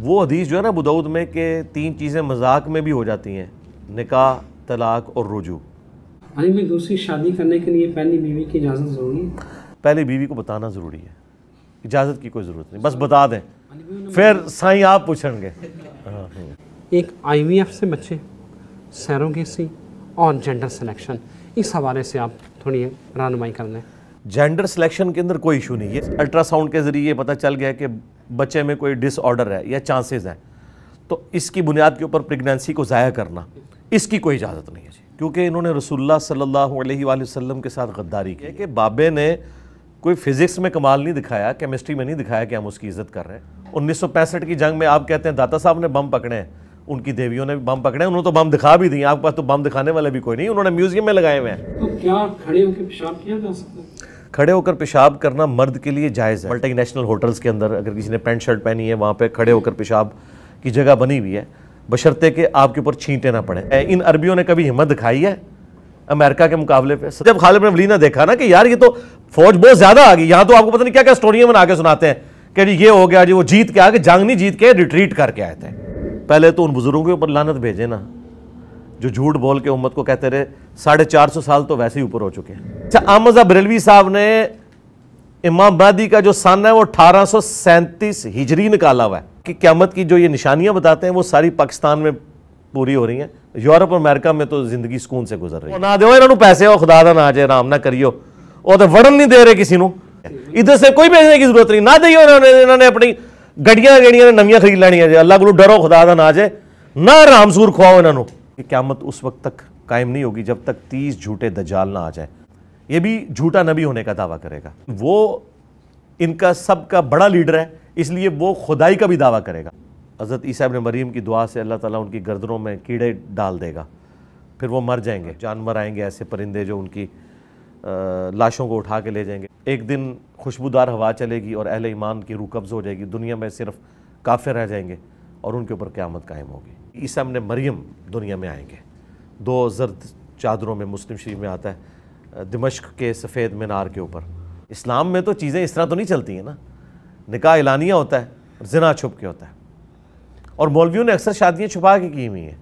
वो हदीस जो है ना बुदाऊद में के तीन चीज़ें मजाक में भी हो जाती हैं निकाह तलाक और रुजू अरे मैं दूसरी शादी करने के लिए पहली बीवी की इजाज़त ज़रूरी है बीवी को बताना ज़रूरी है इजाज़त की कोई ज़रूरत नहीं बस बता दें फिर साई आप पूछेंगे हाँ, हाँ। एक आईवीएफ से बच्चे सैरोगेसी और जेंडर सिलेक्शन इस हवाले से आप थोड़ी रहनुमाई कर लें जेंडर सिलेक्शन के अंदर कोई इशू नहीं है अल्ट्रासाउंड के ज़रिए पता चल गया कि बच्चे में कोई डिसऑर्डर है या चांसेस हैं तो इसकी बुनियाद के ऊपर प्रेगनेंसी को ज़ाया करना इसकी कोई इजाज़त नहीं है जी क्योंकि इन्होंने रसुल्ला सल्ला अलैहि के साथ गद्दारी की कि बाबे ने कोई फिज़िक्स में कमाल नहीं दिखाया केमिस्ट्री में नहीं दिखाया कि हम उसकी इज्जत कर रहे हैं उन्नीस की जंग में आप कहते हैं दाता साहब ने बम पकड़े हैं उनकी देवियों ने भी बम पकड़े उन्होंने तो बम दिखा भी दिए आपके पास तो बम दिखाने वाले भी कोई नहीं उन्होंने म्यूजियम में लगाए हुए हैं तो क्या खड़े होकर पेशाब किया जा सकता है खड़े होकर पेशाब करना मर्द के लिए जायज़ है मल्टी नेशनल होटल्स के अंदर अगर किसी ने पैंट शर्ट पहनी है वहाँ पर खड़े होकर पेशाब की जगह बनी हुई है बशर्ते कि आपके ऊपर छींटे ना पड़े इन अरबियों ने कभी हिम्मत दिखाई है अमेरिका के मुकाबले पे जब खालिद ने वलीना देखा ना कि यार ये तो फौज बहुत ज़्यादा आ गई यहाँ तो आपको पता नहीं क्या क्या स्टोरियां बना के सुनाते हैं कि जी ये हो गया जी वो जीत के आगे नहीं जीत के रिट्रीट करके आए थे पहले तो उन बुज़ुर्गों के ऊपर लानत भेजे ना जो झूठ बोल के उम्मत को कहते रहे साढ़े चार सौ साल तो वैसे ही ऊपर हो चुके हैं अच्छा आमजा बरेलवी साहब ने इमाम बादी का जो सन है वो अठारह सौ सैंतीस हिजरी निकाला हुआ है कि क्यामत की जो ये निशानियां बताते हैं वो सारी पाकिस्तान में पूरी हो रही हैं यूरोप और अमेरिका में तो जिंदगी सुकून से गुजर रही है ना दो इन्होंने पैसे हो खुदा ना आ जाए आराम ना करियो वो तो वड़न नहीं दे रहे किसी को इधर से कोई भेजने की जरूरत नहीं ना दियो इन्होंने इन्होंने अपनी गड्डियां गड़ियां नवी खरीद लैनिया जे अल्लाह को डरो खुदा ना आ जाए ना आराम सूर खुआओ इन्हों कि क्यामत उस वक्त तक कायम नहीं होगी जब तक तीस झूठे दजाल ना आ जाए ये भी झूठा नबी होने का दावा करेगा वो इनका सबका बड़ा लीडर है इसलिए वो खुदाई का भी दावा करेगा हज़रत ईसा ने मरीम की दुआ से अल्लाह ताला उनकी गर्दनों में कीड़े डाल देगा फिर वो मर जाएंगे जानवर आएंगे ऐसे परिंदे जो उनकी आ, लाशों को उठा के ले जाएंगे एक दिन खुशबूदार हवा चलेगी और अहल ईमान की कब्ज हो जाएगी दुनिया में सिर्फ काफिर रह जाएंगे और उनके ऊपर क़्यामत कायम होगी ईसा ने मरियम दुनिया में आएंगे दो जर्द चादरों में मुस्लिम शरीफ में आता है दमश्क के सफ़ेद मीनार के ऊपर इस्लाम में तो चीज़ें इस तरह तो नहीं चलती हैं ना निकाह एलानिया होता है और जना छुप के होता है और मौलवियों ने अक्सर शादियाँ छुपा के की हुई हैं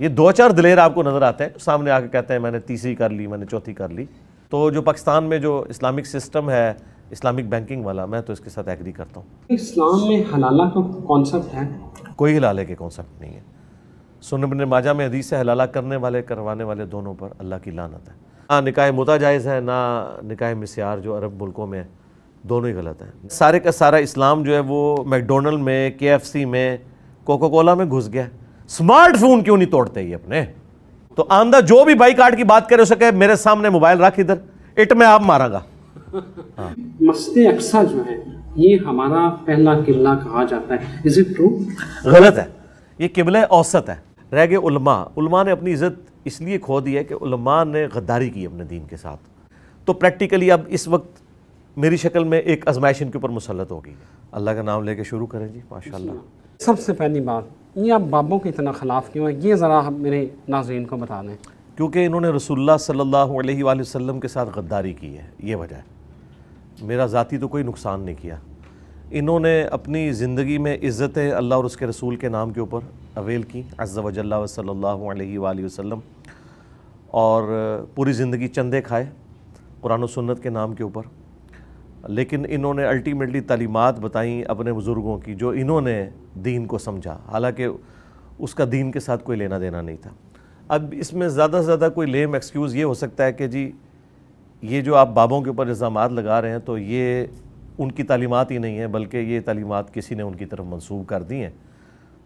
ये दो चार दिलेर आपको नज़र आते हैं सामने आके कहते हैं मैंने तीसरी कर ली मैंने चौथी कर ली तो जो पाकिस्तान में जो इस्लामिक सिस्टम है इस्लामिक बैंकिंग वाला मैं तो इसके साथ एग्री करता हूँ इस्लाम में हलाला का कॉन्सेप्ट है कोई हलाले के कॉन्सेप्ट नहीं है सुन माजा में हदीस से हलाला करने वाले करवाने वाले दोनों पर अल्लाह की लानत है ना निकाय मुता जायज़ है ना निकाय मिसार जो अरब मुल्कों में है दोनों ही गलत हैं सारे का सारा इस्लाम जो है वो मैकडोनल्ड में के में कोको कोला में घुस गया स्मार्टफोन क्यों नहीं तोड़ते ये अपने तो आंदा जो भी बाइक की बात करे उसे कहे मेरे सामने मोबाइल रख इधर इट में आप मारागा हाँ। मस्ते अक्सा जो है ये हमारा पहला किला कहा जाता है इज इट ट्रू गलत है ये किबल औसत है रह गए उलमा ने अपनी इज़्ज़त इसलिए खो दी है कि उलमा ने गद्दारी की अपने दीन के साथ तो प्रैक्टिकली अब इस वक्त मेरी शक्ल में एक आजमाइश इनके ऊपर मुसलत होगी अल्लाह का नाम लेके शुरू करें जी माशाल्लाह सबसे पहली बात ये आप बाबों के इतना ख़िलाफ़ क्यों है ये ज़रा मेरे नाजरन को बता दें क्योंकि इन्होंने रसुल्ला सल्ला वसम के साथ गद्दारी की है ये वजह है मेरा ज़ाती तो कोई नुकसान नहीं किया इन्होंने अपनी ज़िंदगी में इज़्ज़त अल्लाह और उसके रसूल के नाम के ऊपर अवेल की अज वजल्ला वसलम और पूरी ज़िंदगी चंदे खाए कुरान सन्नत के नाम के ऊपर लेकिन इन्होंने अल्टीमेटली तलीमत बताई अपने बुज़ुर्गों की जो इन्होंने दीन को समझा हालांकि उसका दीन के साथ कोई लेना देना नहीं था अब इसमें ज़्यादा से ज़्यादा कोई लेम एक्सक्यूज़ ये हो सकता है कि जी ये जो आप बाबों के ऊपर इल्ज़ाम लगा रहे हैं तो ये उनकी तालीमत ही नहीं है बल्कि ये तालीमत किसी ने उनकी तरफ मनसूब कर दी हैं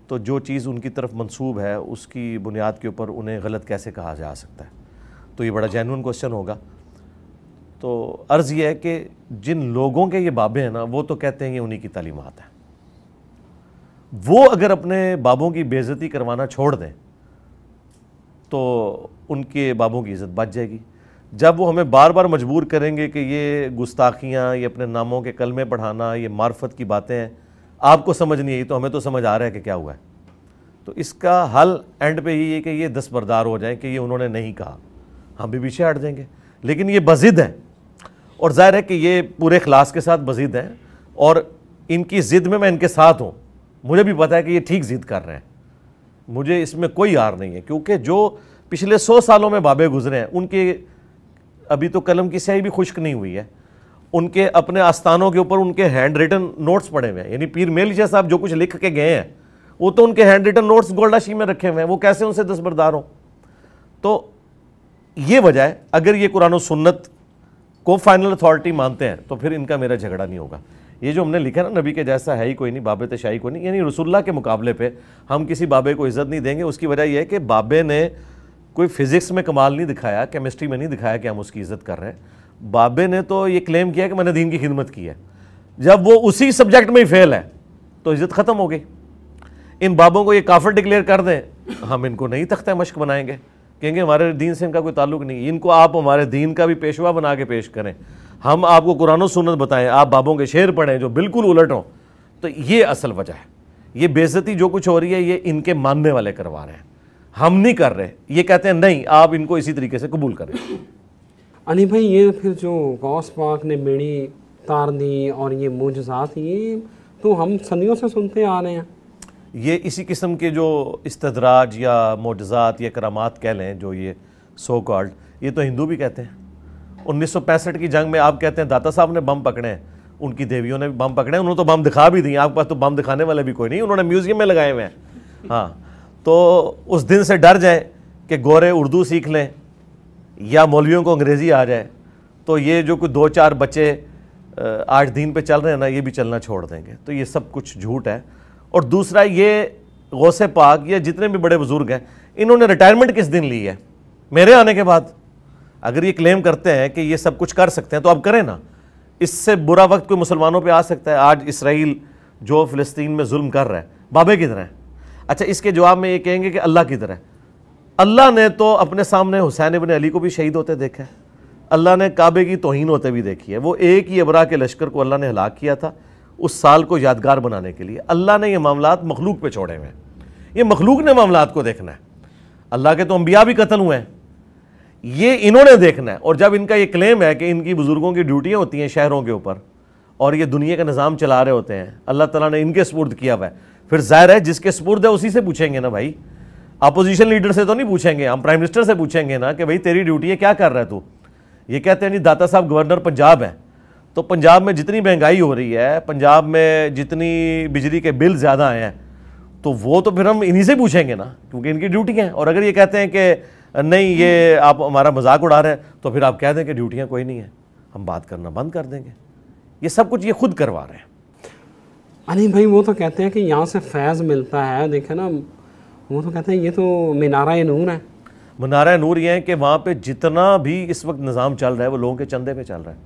तो जो चीज़ उनकी तरफ मनसूब है उसकी बुनियाद के ऊपर उन्हें गलत कैसे कहा जा सकता है तो ये बड़ा जैन क्वेश्चन होगा तो अर्ज़ यह है कि जिन लोगों के ये बाबे हैं ना वो तो कहते हैं ये उन्हीं की तालीमत है वो अगर अपने बाबों की बेज़ती करवाना छोड़ दें तो उनके बाबों की इज़्ज़त बच जाएगी जब वो हमें बार बार मजबूर करेंगे कि ये गुस्ताखियाँ ये अपने नामों के कलमे पढ़ाना ये मार्फत की बातें हैं आपको समझ नहीं आई तो हमें तो समझ आ रहा है कि क्या हुआ है तो इसका हल एंड पे ही है कि ये दस्तबरदार हो जाएं कि ये उन्होंने नहीं कहा हम भी पीछे हट जाएंगे लेकिन ये बजिद हैं और जाहिर है कि ये पूरे खलास के साथ बजिद हैं और इनकी ज़िद में मैं इनके साथ हूँ मुझे भी पता है कि ये ठीक ज़िद कर रहे हैं मुझे इसमें कोई हार नहीं है क्योंकि जो पिछले सौ सालों में बाबे गुजरे हैं उनके अभी तो कलम की स्याही भी खुश्क नहीं हुई है उनके अपने आस्थानों के ऊपर उनके हैंड रिटन नोट्स पड़े हुए हैं यानी पीर मेल शाह साहब जो कुछ लिख के गए हैं वो तो उनके हैंड रिटन नोट्स गोल्डाशी में रखे हुए हैं वो कैसे उनसे दस्बरदार हों तो ये वजह है अगर ये कुरान सुन्नत को फाइनल अथॉरिटी मानते हैं तो फिर इनका मेरा झगड़ा नहीं होगा ये जो हमने लिखा ना नबी के जैसा है ही कोई नहीं बाबे तशाही कोई नहीं यानी रसुल्ला के मुकाबले पर हम किसी बाबे को इज़्ज़त नहीं देंगे उसकी वजह यह है कि बाबे ने कोई फिज़िक्स में कमाल नहीं दिखाया केमिस्ट्री में नहीं दिखाया कि हम उसकी इज्जत कर रहे हैं बाबे ने तो ये क्लेम किया कि मैंने दीन की खिदमत की है जब वो उसी सब्जेक्ट में ही फेल है तो इज्जत ख़त्म हो गई इन बाबों को ये काफर डिक्लेयर कर दें हम इनको नहीं तख्त मश्क बनाएंगे कहेंगे हमारे दीन से इनका कोई ताल्लुक नहीं इनको आप हमारे दीन का भी पेशवा बना के पेश करें हम आपको कुरान सुनत बताएं आप बाबों के शेर पढ़ें जो बिल्कुल उलट हों तो ये असल वजह है ये बेजती जो कुछ हो रही है ये इनके मानने वाले करवा रहे हैं हम नहीं कर रहे ये कहते हैं नहीं आप इनको इसी तरीके से कबूल करें अली भाई ये फिर जो गौस पाक ने मेड़ी दी और ये मोजात ये तो हम सदियों से सुनते आ रहे हैं ये इसी किस्म के जो इस्तदराज या मोजात या करामात कह लें जो ये सो कॉल्ड ये तो हिंदू भी कहते हैं उन्नीस की जंग में आप कहते हैं दाता साहब ने बम पकड़े हैं उनकी देवियों ने भी बम पकड़े हैं उन्होंने तो बम दिखा भी दिए आपके पास तो बम दिखाने वाले भी कोई नहीं उन्होंने म्यूज़ियम में लगाए हुए हैं हाँ तो उस दिन से डर जाएं कि गोरे उर्दू सीख लें या मौलवियों को अंग्रेज़ी आ जाए तो ये जो कुछ दो चार बच्चे आज दिन पे चल रहे हैं ना ये भी चलना छोड़ देंगे तो ये सब कुछ झूठ है और दूसरा ये गौसे पाक या जितने भी बड़े बुज़ुर्ग हैं इन्होंने रिटायरमेंट किस दिन ली है मेरे आने के बाद अगर ये क्लेम करते हैं कि ये सब कुछ कर सकते हैं तो अब करें ना इससे बुरा वक्त कोई मुसलमानों पर आ सकता है आज इसराइल जो फ़लस्तीन में जुल्म कर रहा है बाबे किधर हैं अच्छा इसके जवाब में ये कहेंगे कि अल्लाह की तरह अल्लाह ने तो अपने सामने हुसैन इबन अली को भी शहीद होते देखा है अल्लाह ने काबे की तोहन होते भी देखी है वो एक ही अबरा के लश्कर को अल्लाह ने हलाक किया था उस साल को यादगार बनाने के लिए अल्लाह ने ये मामला मखलूक पर छोड़े हुए हैं ये मखलूक ने मामला को देखना है अल्लाह के तो अम्बिया भी कतल हुए हैं ये इन्होंने देखना है और जब इनका ये क्लेम है कि इनकी बुज़ुर्गों की ड्यूटियाँ होती हैं शहरों के ऊपर और ये दुनिया का निज़ाम चला रहे होते हैं अल्लाह तला ने इनके स्पुर्द किया हुआ है फिर जाहिर है जिसके सपुर्द है उसी से पूछेंगे ना भाई अपोजिशन लीडर से तो नहीं पूछेंगे हम प्राइम मिनिस्टर से पूछेंगे ना कि भाई तेरी ड्यूटी है क्या कर रहा है तू ये कहते हैं जी दाता साहब गवर्नर पंजाब है तो पंजाब में जितनी महंगाई हो रही है पंजाब में जितनी बिजली के बिल ज़्यादा आए हैं तो वो तो फिर हम इन्हीं से पूछेंगे ना क्योंकि इनकी ड्यूटी है और अगर ये कहते हैं कि नहीं ये आप हमारा मजाक उड़ा रहे हैं तो फिर आप कह दें कि ड्यूटियाँ कोई नहीं है हम बात करना बंद कर देंगे ये सब कुछ ये खुद करवा रहे हैं अरे भाई वो तो कहते हैं कि यहाँ से फैज़ मिलता है देखे ना वो तो कहते हैं ये तो मीनारा नूर है मीनारा नूर ये है कि वहाँ पे जितना भी इस वक्त निज़ाम चल रहा है वो लोगों के चंदे पे चल रहा है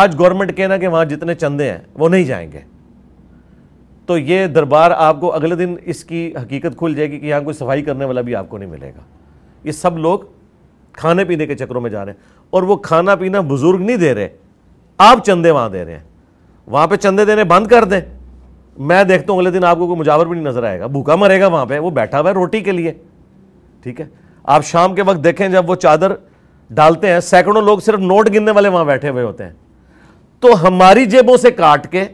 आज गवर्नमेंट कहना कि वहाँ जितने चंदे हैं वो नहीं जाएंगे तो ये दरबार आपको अगले दिन इसकी हकीकत खुल जाएगी कि यहाँ कोई सफाई करने वाला भी आपको नहीं मिलेगा ये सब लोग खाने पीने के चक्करों में जा रहे हैं और वो खाना पीना बुज़ुर्ग नहीं दे रहे आप चंदे वहाँ दे रहे हैं वहाँ पर चंदे देने बंद कर दें मैं देखता हूँ अगले दिन आपको कोई मुजावर भी नहीं नजर आएगा भूखा मरेगा वहाँ पे वो बैठा हुआ है रोटी के लिए ठीक है आप शाम के वक्त देखें जब वो चादर डालते हैं सैकड़ों लोग सिर्फ नोट गिनने वाले वहाँ बैठे हुए होते हैं तो हमारी जेबों से काट के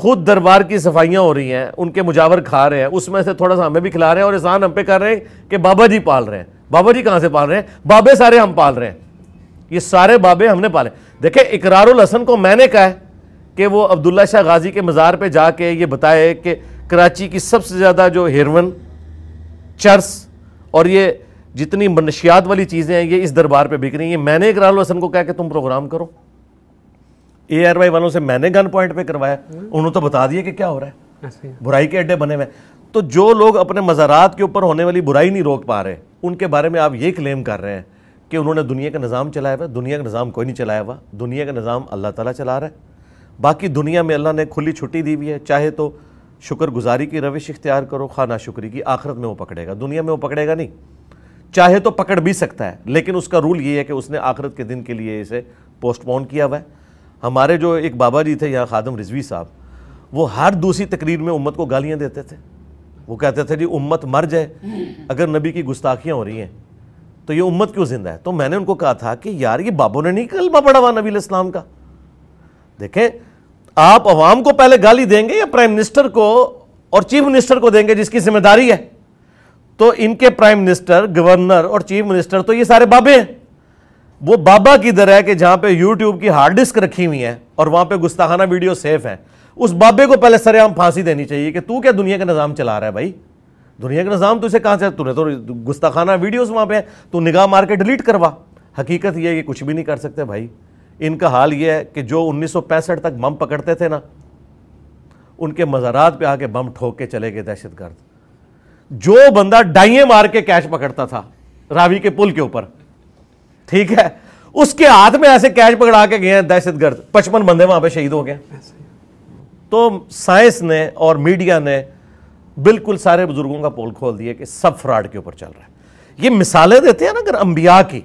खुद दरबार की सफाइयाँ हो रही हैं उनके मुजावर खा रहे हैं उसमें से थोड़ा सा हमें भी खिला रहे हैं और एहसान हम पे कर रहे हैं कि बाबा जी पाल रहे हैं बाबा जी कहाँ से पाल रहे हैं बाबे सारे हम पाल रहे हैं ये सारे बाबे हमने पाले देखे इकरारुल हसन को मैंने कहा है कि वो अब्दुल्ला शाह गाजी के मज़ार पर जाके ये बताए कि कराची की सबसे ज़्यादा जो हेरवन चर्स और ये जितनी मनशियात वाली चीज़ें हैं ये इस दरबार पर बिक रही हैं मैंने इकरार हसन को कहा कि तुम प्रोग्राम करो ए आर वाई वालों से मैंने गन पॉइंट पर करवाया उन्होंने तो बता दिया कि क्या हो रहा है अच्छा। बुराई के अड्डे बने हुए तो जो लोग अपने मज़ारात के ऊपर होने वाली बुराई नहीं रोक पा रहे उनके बारे में आप ये क्लेम कर रहे हैं कि उन्होंने दुनिया का निज़ाम चलाया हुआ दुनिया का निज़ाम कोई नहीं चलाया हुआ दुनिया का निज़ाम अल्लाह ताला चला रहा है बाकी दुनिया में अल्लाह ने खुली छुट्टी दी हुई है चाहे तो शुक्रगुजारी की रविश इख्तियार करो खाना शुक्री की आखिरत में वो पकड़ेगा दुनिया में वो पकड़ेगा नहीं चाहे तो पकड़ भी सकता है लेकिन उसका रूल ये है कि उसने आखिरत के दिन के लिए इसे पोस्टपोन किया हुआ है हमारे जो एक बाबा जी थे यहाँ खादम रिजवी साहब वो हर दूसरी तकरीर में उम्मत को गालियाँ देते थे वो कहते थे जी उम्मत मर जाए अगर नबी की गुस्ताखियाँ हो रही हैं तो ये उम्मत क्यों जिंदा है तो मैंने उनको कहा था कि यार ये बाबों ने नहीं कलमा पढ़ा हुआ नबी इस्लाम का देखें आप अवाम को पहले गाली देंगे या प्राइम मिनिस्टर को और चीफ मिनिस्टर को देंगे जिसकी जिम्मेदारी है तो इनके प्राइम मिनिस्टर गवर्नर और चीफ मिनिस्टर तो ये सारे बाबे हैं वो बाबा की दर है कि जहां पे यूट्यूब की हार्ड डिस्क रखी हुई है और वहां पे गुस्ताखाना वीडियो सेफ है उस बाबे को पहले सरेआम फांसी देनी चाहिए कि तू क्या दुनिया का निज़ाम चला रहा है भाई दुनिया का निज़ाम तुझे तो कहां से तूने तो गुस्ताखाना वीडियोस वहां पे है तू निगाह मार के डिलीट करवा हकीकत यह है कि कुछ भी नहीं कर सकते भाई इनका हाल यह है कि जो 1965 तक बम पकड़ते थे ना उनके मज़ारात पे आके बम ठोक के चले गए दहशत गर्द जो बंदा डाइए मार के कैश पकड़ता था रावी के पुल के ऊपर ठीक है उसके हाथ में ऐसे कैश पकड़ा के गए हैं दहशत गर्द पचपन बंदे वहां पे शहीद हो गए तो साइंस ने और मीडिया ने बिल्कुल सारे बुजुर्गों का पोल खोल दिया कि सब फ्रॉड के ऊपर चल रहा है ये मिसालें देते हैं ना अगर अंबिया की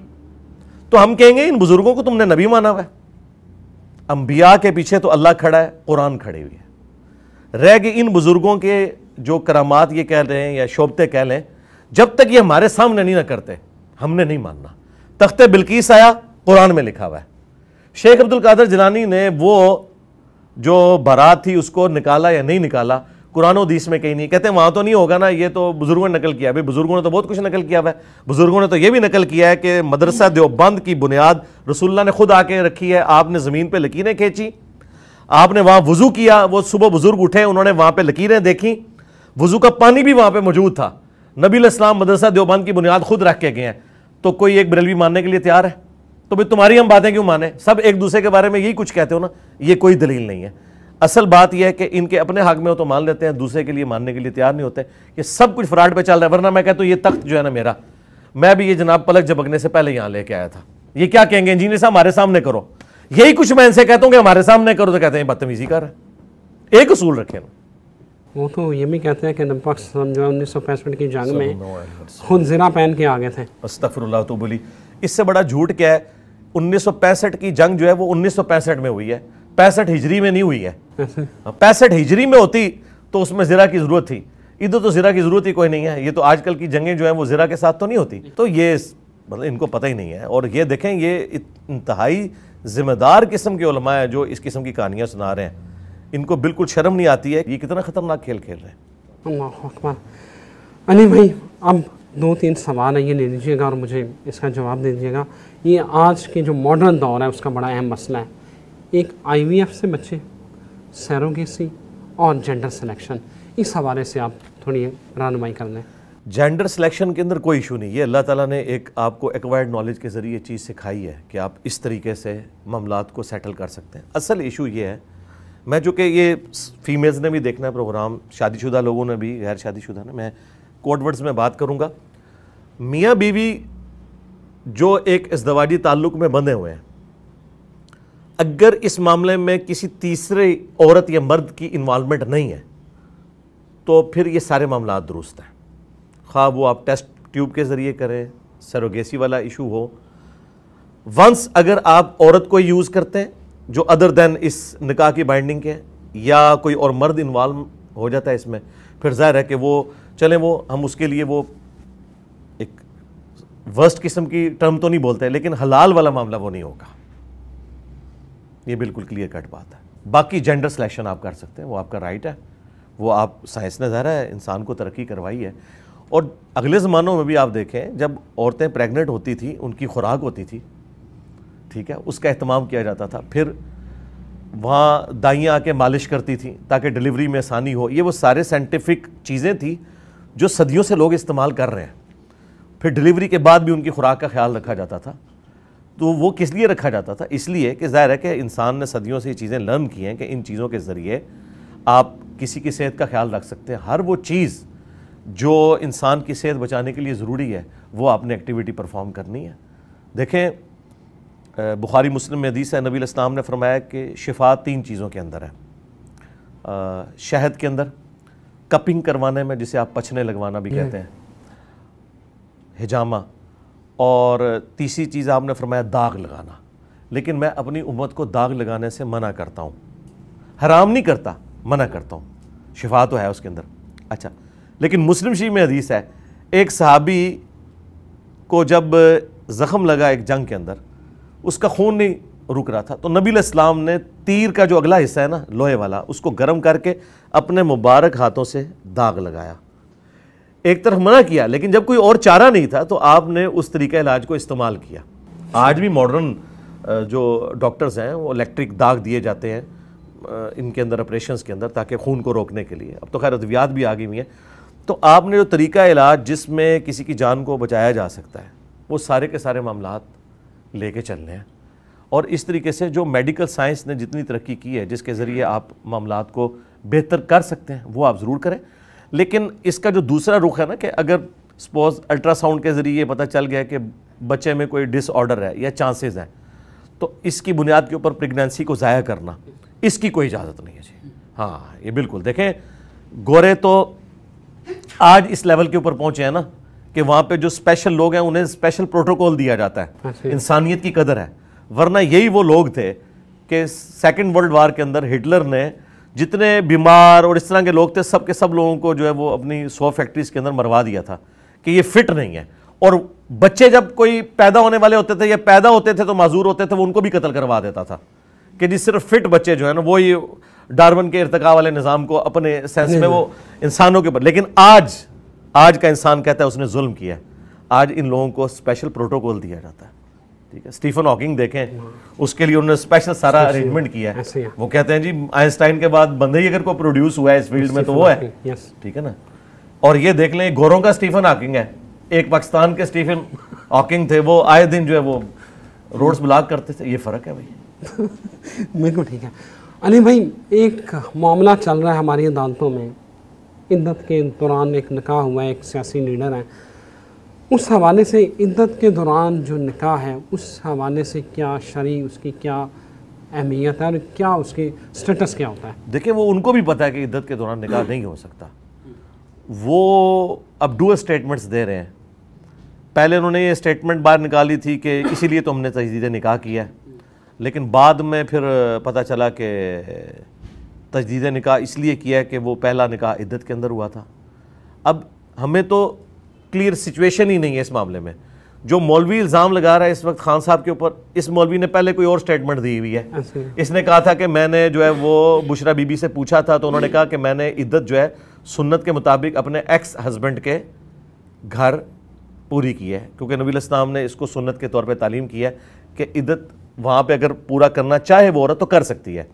तो हम कहेंगे इन बुजुर्गों को तुमने नबी माना हुआ है अम्बिया के पीछे तो अल्लाह खड़ा है कुरान खड़े हुए है रह गए इन बुजुर्गों के जो करामात ये कह रहे हैं या शोबते कह लें जब तक ये हमारे सामने नहीं ना करते हमने नहीं मानना तख्ते बिल्किस आया कुरान में लिखा हुआ है शेख अब्दुल कादर जिलानी ने वो जो बारात थी उसको निकाला या नहीं निकाला कुरान दीस में कहीं नहीं कहते हैं वहाँ तो नहीं होगा ना ये तो बुज़ुर्गों ने नकल किया भाई बुज़ुर्गों ने तो बहुत कुछ नकल किया हुआ है बुज़ुर्गों ने तो ये भी नकल किया है कि मदरसा देवबंद की बुनियाद रसुल्ला ने खुद आके रखी है आपने ज़मीन पर लकीरें खींची आपने वहाँ वज़ू किया वो सुबह बुज़ुर्ग उठे उन्होंने वहाँ पर लकीरें देखी वज़ू का पानी भी वहाँ पर मौजूद था नबी इस्लाम मदरसा देवबंद की बुनियाद खुद रख के गए हैं तो कोई एक बरेलवी मानने के लिए तैयार है तो भाई तुम्हारी हम बातें क्यों माने सब एक दूसरे के बारे में यही कुछ कहते हो ना ये कोई दलील नहीं है असल बात यह है कि इनके अपने हक में हो तो मान लेते हैं दूसरे के लिए मानने के लिए तैयार नहीं होते ये सब कुछ फ्रॉड पे चल रहा है वरना मैं कहता तो हूँ ये तख्त जो है ना मेरा मैं भी ये जनाब पलक झपकने से पहले यहाँ लेके आया था ये क्या कहेंगे इंजीनियर साहब हमारे सामने करो यही कुछ मैं इनसे कहता हूँ कि हमारे सामने करो तो कहते हैं बदतमीजी कर एक असूल रखें वो तो ये भी कहते हैं कि पाकिस्तान जो है उन्नीस सौ पैंसठ की जंग में खुद जिला पहन के आ गए थे अस्तफरल्ला तो बोली इससे बड़ा झूठ क्या है उन्नीस सौ पैंसठ की जंग जो है वो उन्नीस सौ पैंसठ में हुई है पैंसठ हिजरी में नहीं हुई है हाँ, पैंसठ हिजरी में होती तो उसमें ज़रा की ज़रूरत थी इधर तो ज़रा की ज़रूरत ही कोई नहीं है ये तो आजकल की जंगें जो है वो ज़रा के साथ तो नहीं होती तो ये मतलब इनको पता ही नहीं है और ये देखें ये इंतहाई ज़िम्मेदार किस्म के उलमा है जो इस किस्म की कहानियाँ सुना रहे हैं इनको बिल्कुल शर्म नहीं आती है ये कितना ख़तरनाक खेल खेल रहे हैं अनिल भाई अब दो तीन सवाल है ये ले लीजिएगा और मुझे इसका जवाब दे दीजिएगा ये आज के जो मॉडर्न दौर है उसका बड़ा अहम मसला है एक आईवीएफ से बच्चे सैरोगेसी और जेंडर सिलेक्शन इस हवाले से आप थोड़ी रहनुमाई कर लें जेंडर सिलेक्शन के अंदर कोई इशू नहीं है अल्लाह ताला ने एक आपको एक्वायर्ड नॉलेज के ज़रिए चीज़ सिखाई है कि आप इस तरीके से मामलात को सेटल कर सकते हैं असल इशू ये है मैं चूँकि ये फीमेल्स ने भी देखना है प्रोग्राम शादीशुदा लोगों ने भी गैर शादीशुदा ने मैं कोडवर्ड्स में बात करूँगा मियाँ बीवी जो एक इसदवाजी ताल्लुक में बंधे हुए हैं अगर इस मामले में किसी तीसरे औरत या मर्द की इन्वॉलमेंट नहीं है तो फिर ये सारे मामला दुरुस्त हैं खा वो आप टेस्ट ट्यूब के ज़रिए करें सरोगेसी वाला इशू हो वंस अगर आप औरत को यूज़ करते हैं जो अदर देन इस निकाह की बाइंडिंग के या कोई और मर्द इन्वॉल्व हो जाता है इसमें फिर ज़ाहिर है कि वो चलें वो हम उसके लिए वो एक वर्स्ट किस्म की टर्म तो नहीं बोलते लेकिन हलाल वाला मामला वो नहीं होगा ये बिल्कुल क्लियर कट बात है बाकी जेंडर सिलेक्शन आप कर सकते हैं वो आपका राइट है वो आप साइंस ने जहरा है इंसान को तरक्की करवाई है और अगले ज़मानों में भी आप देखें जब औरतें प्रेग्नेंट होती थी उनकी खुराक होती थी ठीक है उसका अहतमाम किया जाता था फिर वहाँ दाइयाँ आके मालिश करती थी ताकि डिलीवरी में आसानी हो ये वो सारे साइंटिफिक चीज़ें थी जो सदियों से लोग इस्तेमाल कर रहे हैं फिर डिलीवरी के बाद भी उनकी खुराक का ख्याल रखा जाता था तो वो किस लिए रखा जाता था इसलिए कि ज़ाहिर है कि इंसान ने सदियों से ये चीज़ें लर्न की हैं कि इन चीज़ों के ज़रिए आप किसी की सेहत का ख्याल रख सकते हैं हर वो चीज़ जो इंसान की सेहत बचाने के लिए ज़रूरी है वो आपने एक्टिविटी परफॉर्म करनी है देखें बुखारी मुस्लिम में हदीस है नबी इस्लाम ने फरमाया कि शिफा तीन चीज़ों के अंदर है शहद के अंदर कपिंग करवाने में जिसे आप पछने लगवाना भी हम्म। कहते हैं हिजामा और तीसरी चीज़ आपने फरमाया दाग लगाना लेकिन मैं अपनी उम्मत को दाग लगाने से मना करता हूँ हराम नहीं करता मना करता हूँ शिफा तो है उसके अंदर अच्छा लेकिन मुस्लिम शरीफ में हदीस है एक सहाबी को जब ज़ख़म लगा एक जंग के अंदर उसका खून नहीं रुक रहा था तो नबी इस्लाम ने तीर का जो अगला हिस्सा है ना लोहे वाला उसको गर्म करके अपने मुबारक हाथों से दाग लगाया एक तरफ मना किया लेकिन जब कोई और चारा नहीं था तो आपने उस तरीका इलाज को इस्तेमाल किया आज भी मॉडर्न जो डॉक्टर्स हैं वो इलेक्ट्रिक दाग दिए जाते हैं इनके अंदर ऑपरेशन के अंदर ताकि खून को रोकने के लिए अब तो खैर अद्वियात भी आ गई हुई हैं तो आपने जो तरीका इलाज जिसमें किसी की जान को बचाया जा सकता है वो सारे के सारे मामला लेके चल रहे हैं और इस तरीके से जो मेडिकल साइंस ने जितनी तरक्की की है जिसके ज़रिए आप मामला को बेहतर कर सकते हैं वो आप ज़रूर करें लेकिन इसका जो दूसरा रुख है ना कि अगर सपोज अल्ट्रासाउंड के ज़रिए पता चल गया कि बच्चे में कोई डिसऑर्डर है या चांसेस हैं तो इसकी बुनियाद के ऊपर प्रेगनेंसी को ज़ाया करना इसकी कोई इजाज़त नहीं है जी हाँ ये बिल्कुल देखें गोरे तो आज इस लेवल के ऊपर पहुँचे हैं ना कि वहाँ पे जो स्पेशल लोग हैं उन्हें स्पेशल प्रोटोकॉल दिया जाता है हाँ, इंसानियत की कदर है वरना यही वो लोग थे कि सेकेंड वर्ल्ड वार के अंदर हिटलर ने जितने बीमार और इस तरह के लोग थे सब के सब लोगों को जो है वो अपनी सौ फैक्ट्रीज़ के अंदर मरवा दिया था कि ये फिट नहीं है और बच्चे जब कोई पैदा होने वाले होते थे या पैदा होते थे तो माजूर होते थे वो उनको भी कत्ल करवा देता था कि जिस सिर्फ फिट बच्चे जो है ना वही डारवन के इरतका वाले निज़ाम को अपने सेंस में वो इंसानों के ऊपर लेकिन आज आज का इंसान कहता है उसने जुल्म किया है आज इन लोगों को स्पेशल प्रोटोकॉल दिया जाता है ठीक है स्टीफन हॉकिंग देखें उसके लिए उन्होंने स्पेशल सारा अरेंजमेंट किया है वो कहते हैं जी आइंस्टाइन के बाद बंदे ही अगर कोई प्रोड्यूस हुआ है इस फील्ड में तो वो है ठीक है ना और ये देख लें गोरों का स्टीफन हॉकिंग है एक पाकिस्तान के स्टीफन हॉकिंग थे वो आए दिन जो है वो रोड्स ब्लॉक करते थे ये फ़र्क है भाई बिल्कुल ठीक है अली भाई एक मामला चल रहा है हमारी अदालतों में इद्दत के दौरान एक निकाह हुआ है एक सियासी लीडर है उस हवाले से इद्दत के दौरान जो निकाह है उस हवाले से क्या शरी उसकी क्या अहमियत है और क्या उसके स्टेटस क्या होता है देखिए वो उनको भी पता है कि इद्दत के दौरान निकाह नहीं हो सकता वो अब डू स्टेटमेंट्स दे रहे हैं पहले उन्होंने ये स्टेटमेंट बाहर निकाली थी कि इसीलिए तो हमने तजदीद निकाह किया है लेकिन बाद में फिर पता चला कि तजदीद निकाह इसलिए किया है कि वो पहला निकाह इद्दत के अंदर हुआ था अब हमें तो क्लियर सिचुएशन ही नहीं है इस मामले में जो मौलवी इल्ज़ाम लगा रहा है इस वक्त खान साहब के ऊपर इस मौलवी ने पहले कोई और स्टेटमेंट दी हुई है हाँ इसने कहा था कि मैंने जो है वो बुशरा बीबी से पूछा था तो उन्होंने कहा कि मैंने इद्दत जो है सुन्नत के मुताबिक अपने एक्स हस्बैंड के घर पूरी की है क्योंकि नबी इस्लाम ने इसको सुन्नत के तौर पर तालीम की है कि इद्दत वहाँ पर अगर पूरा करना चाहे वो औरत तो कर सकती है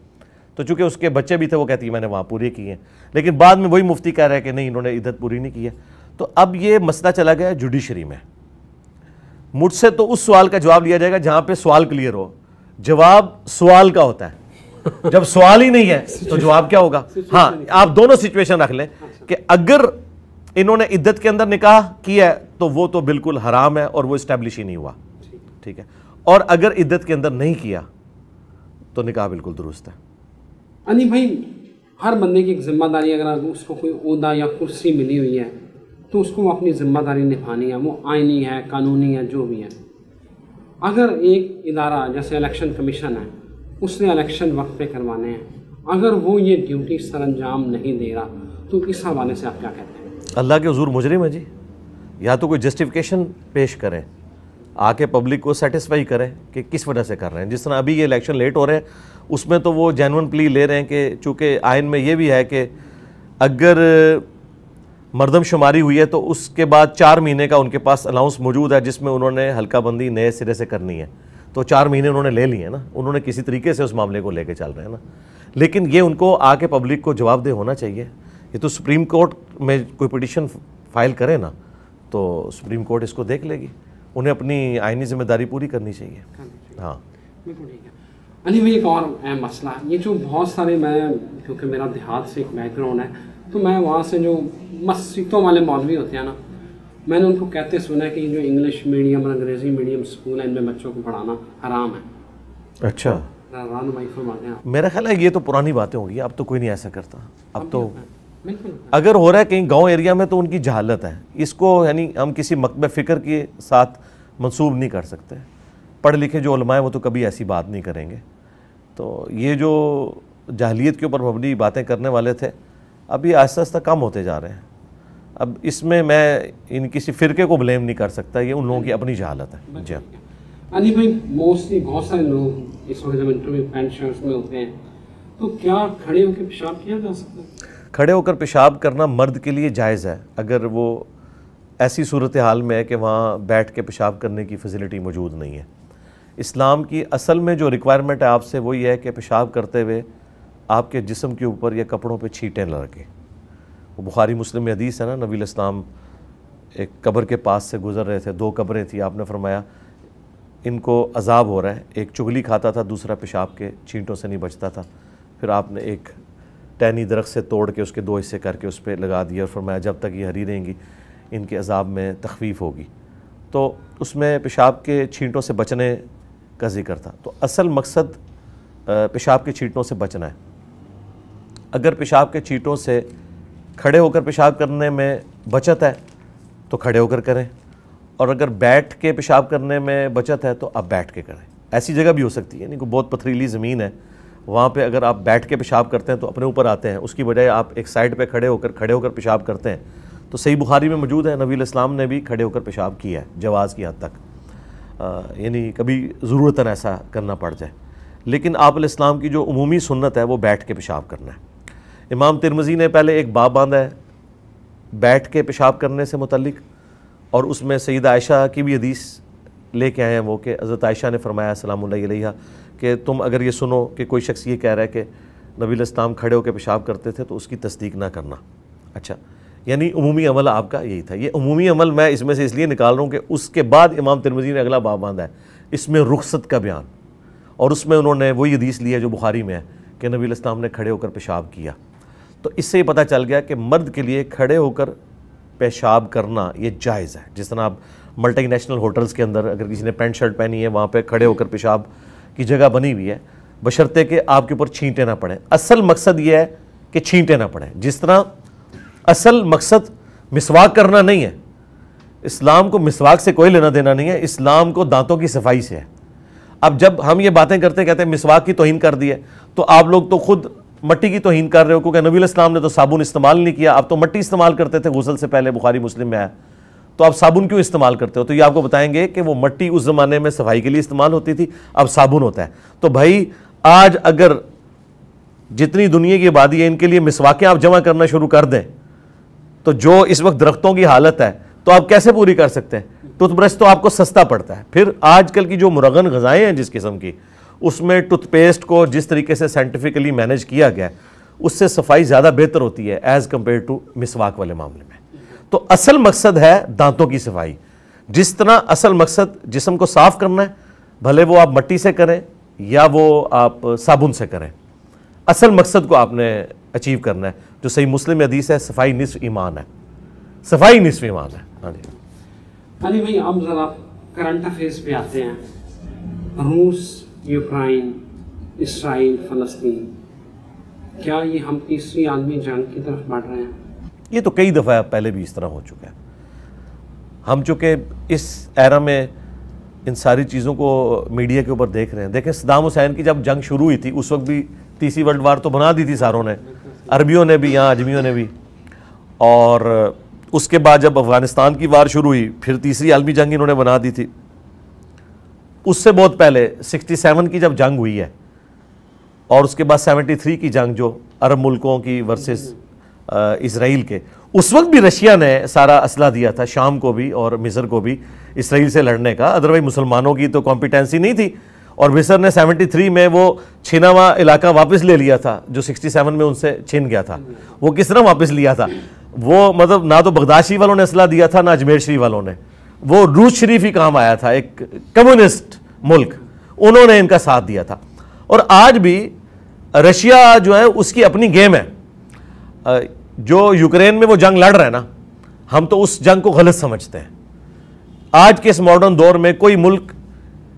तो चूंकि उसके बच्चे भी थे वो कहती है मैंने वहाँ पूरी की है लेकिन बाद में वही मुफ्ती कह रहा है कि नहीं इन्होंने इद्दत पूरी नहीं की है तो अब ये मसला चला गया जुडिशरी में मुझसे तो उस सवाल का जवाब लिया जाएगा जहां पे सवाल क्लियर हो जवाब सवाल का होता है जब सवाल ही नहीं है तो जवाब क्या होगा हाँ आप दोनों सिचुएशन रख लें अच्छा। कि अगर इन्होंने इद्दत के अंदर निकाह किया है तो वो तो बिल्कुल हराम है और वो इस्टेब्लिश ही नहीं हुआ ठीक है और अगर इद्दत के अंदर नहीं किया तो निकाह बिल्कुल दुरुस्त है अनी भाई हर बंदे की एक जिम्मेदारी अगर उसको कोई उदा या कुर्सी मिली हुई है तो उसको वो अपनी ज़िम्मेदारी निभानी है वो आइनी है कानूनी है जो भी है अगर एक इदारा जैसे इलेक्शन कमीशन है उसने इलेक्शन वक्त पे करवाने हैं अगर वो ये ड्यूटी सर अंजाम नहीं दे रहा तो इस हवाले से आप क्या कहते हैं अल्लाह के हजूर मुजरिम है जी या तो कोई जस्टिफिकेशन पेश करें आके पब्लिक को सेटिस्फाई करें कि किस वजह से कर रहे हैं जिस तरह अभी ये इलेक्शन लेट हो रहे हैं उसमें तो वो जैन प्ली ले रहे हैं कि चूँकि आयन में ये भी है कि अगर मरदमशुमारी हुई है तो उसके बाद चार महीने का उनके पास अलाउंस मौजूद है जिसमें उन्होंने हल्का बंदी नए सिरे से करनी है तो चार महीने उन्होंने ले लिए ना उन्होंने किसी तरीके से उस मामले को लेके चल रहे हैं ना लेकिन ये उनको आके पब्लिक को जवाबदेह होना चाहिए ये तो सुप्रीम कोर्ट में कोई पटिशन फाइल करे ना तो सुप्रीम कोर्ट इसको देख लेगी उन्हें अपनी आइनी जिम्मेदारी पूरी करनी चाहिए हाँ बिल्कुल ठीक है अली भाई एक और अहम मसला ये जो बहुत सारे मैं क्योंकि मेरा देहात से एक बैकग्राउंड है तो मैं वहाँ से जो मस्जिदों वाले मौलवी होते हैं ना मैंने उनको कहते सुना कि जो इंग्लिश मीडियम और अंग्रेज़ी मीडियम स्कूल है इनमें बच्चों को पढ़ाना हराम है अच्छा मेरा ख्याल है ये तो पुरानी बातें होगी अब तो कोई नहीं ऐसा करता अब, अब तो अगर हो रहा है कहीं गांव एरिया में तो उनकी जहालत है इसको यानी हम किसी मकब फ़िक्र के साथ मंसूब नहीं कर सकते पढ़ लिखे जो है वो तो कभी ऐसी बात नहीं करेंगे तो ये जो जहलीत के ऊपर मबनी बातें करने वाले थे अभी आस्ता आस्ता कम होते जा रहे हैं अब इसमें मैं इन किसी फ़िरके को ब्लेम नहीं कर सकता ये उन लोगों की अपनी जहालत है जी हाँ। अनिल भाई मोस्टली बहुत सारे लोग इस ऑर्नामेंटों में पैंट शर्ट्स में होते हैं तो क्या खड़े होकर पेशाब किया जा सकता है खड़े होकर पेशाब करना मर्द के लिए जायज़ है अगर वो ऐसी सूरत हाल में है कि वहाँ बैठ के पेशाब करने की फैसिलिटी मौजूद नहीं है इस्लाम की असल में जो रिक्वायरमेंट है आपसे वो ये है कि पेशाब करते हुए आपके जिसम के ऊपर या कपड़ों पर छीटें लड़के वो बुखारी मुस्लिम हदीस है ना नबील इस्लाम एक कब्र के पास से गुजर रहे थे दो कब्रें थी आपने फरमाया इनको अजाब हो रहा है एक चुगली खाता था दूसरा पेशाब के छींटों से नहीं बचता था फिर आपने एक टैनी दरख्त से तोड़ के उसके दो हिस्से करके उस पर लगा दिया और फरमाया जब तक ये हरी रहेंगी इनके अजाब में तखफीफ होगी तो उसमें पेशाब के छींटों से बचने का जिक्र था तो असल मकसद पेशाब के छींटों से बचना है अगर पेशाब के चीटों से खड़े होकर पेशाब करने में बचत है तो खड़े होकर करें और अगर बैठ के पेशाब करने में बचत है तो आप बैठ के करें ऐसी जगह भी हो सकती है यानी कि बहुत पथरीली ज़मीन है वहाँ पे अगर आप बैठ के पेशाब करते हैं तो अपने ऊपर आते हैं उसकी बजाय आप एक साइड पे खड़े होकर खड़े होकर पेशाब करते हैं तो सही बुखारी में मौजूद है नबी इस्लाम ने भी खड़े होकर पेशाब किया है जवाज़ की हद तक यानी कभी ज़रूरत ऐसा करना पड़ जाए लेकिन आप इस्लाम की जो अमूमी सुन्नत है वो बैठ के पेशाब करना है इमाम तिरमजी ने पहले एक बाब बांधा है बैठ के पेशाब करने से मुतलक और उसमें सईद आयशा की भी हदीस लेके आए हैं वो कि हज़रत आयशा ने फरमाया सलाम कि तुम अगर ये सुनो कि कोई शख्स ये कह रहा है कि नबील इस्लाम खड़े होकर पेशाब करते थे तो उसकी तस्दीक ना करना अच्छा यानी अमूमी अमल आपका यही था ये अमूमी अमल मैं इसमें से इसलिए निकाल रहा हूँ कि उसके बाद इमाम तिरमजी ने अगला बाब बांधा है इसमें रुखसत का बयान और उसमें उन्होंने वही हदीस लिया जो बुखारी में है कि नबील इस्लाम ने खड़े होकर पेशाब किया तो इससे पता चल गया कि मर्द के लिए खड़े होकर पेशाब करना ये जायज़ है जिस तरह आप मल्टी नेशनल होटल्स के अंदर अगर किसी ने पैंट शर्ट पहनी है वहाँ पर खड़े होकर पेशाब की जगह बनी हुई है बशर्ते कि आपके ऊपर छींटे ना पड़े असल मकसद ये है कि छींटे ना पड़े जिस तरह असल मकसद मिसवाक करना नहीं है इस्लाम को मिसवाक से कोई लेना देना नहीं है इस्लाम को दांतों की सफाई से है अब जब हम ये बातें करते कहते हैं मिसवाक की तोहन कर दी है तो आप लोग तो खुद मट्टी की तोहन कर रहे हो क्योंकि नबी इस्लाम ने तो साबुन इस्तेमाल नहीं किया आप तो मट्टी इस्तेमाल करते थे गुसल से पहले बुखारी मुस्लिम में आया तो आप साबुन क्यों इस्तेमाल करते हो तो ये आपको बताएंगे कि वो मट्टी उस ज़माने में सफाई के लिए इस्तेमाल होती थी अब साबुन होता है तो भाई आज अगर जितनी दुनिया की आबादी है इनके लिए मिसवाकें आप जमा करना शुरू कर दें तो जो इस वक्त दरख्तों की हालत है तो आप कैसे पूरी कर सकते हैं टूथब्रश तो, तो, तो आपको सस्ता पड़ता है फिर आजकल की जो मुरगन गजाएं हैं जिस किस्म की उसमें टूथपेस्ट को जिस तरीके से साइंटिफिकली मैनेज किया गया उससे सफाई ज़्यादा बेहतर होती है एज़ कम्पेयर टू मिसवाक वाले मामले में तो असल मकसद है दांतों की सफाई जिस तरह असल मकसद जिसम को साफ़ करना है भले वो आप मट्टी से करें या वो आप साबुन से करें असल मकसद को आपने अचीव करना है जो सही मुस्लिम हदीस है सफाई निसफ ईमान है सफाई निसफ ईमान है हाँ जी अली भाई हम ज़रा करंट अफेयर्स पे आते हैं रूस यूक्राइन इसराइल फ़लस्तीन क्या ये हम तीसरी आलमी जंग की तरफ बढ़ रहे हैं ये तो कई दफ़ा पहले भी इस तरह हो चुका है हम चूँकि इस एरा में इन सारी चीज़ों को मीडिया के ऊपर देख रहे हैं देखें सदाम हुसैन की जब जंग शुरू हुई थी उस वक्त भी तीसरी वर्ल्ड वार तो बना दी थी सारों ने अरबियों ने भी यहाँ अजमियों ने भी और उसके बाद जब अफ़गानिस्तान की वार शुरू हुई फिर तीसरी आलमी जंग इन्होंने बना दी थी उससे बहुत पहले 67 की जब जंग हुई है और उसके बाद 73 की जंग जो अरब मुल्कों की वर्सेस इसराइल के उस वक्त भी रशिया ने सारा असला दिया था शाम को भी और मिस्र को भी इसराइल से लड़ने का अदरवाइज मुसलमानों की तो कॉम्पिटेंसी नहीं थी और मिस्र ने 73 में वो छिनावा इलाका वापस ले लिया था जो 67 में उनसे छिन गया था वो किस तरह वापस लिया था वो मतलब ना तो बगदाशी वालों ने असला दिया था ना अजमेर श्री वालों ने वो रूस शरीफ ही काम आया था एक कम्युनिस्ट मुल्क उन्होंने इनका साथ दिया था और आज भी रशिया जो है उसकी अपनी गेम है जो यूक्रेन में वो जंग लड़ रहे हैं ना हम तो उस जंग को गलत समझते हैं आज के इस मॉडर्न दौर में कोई मुल्क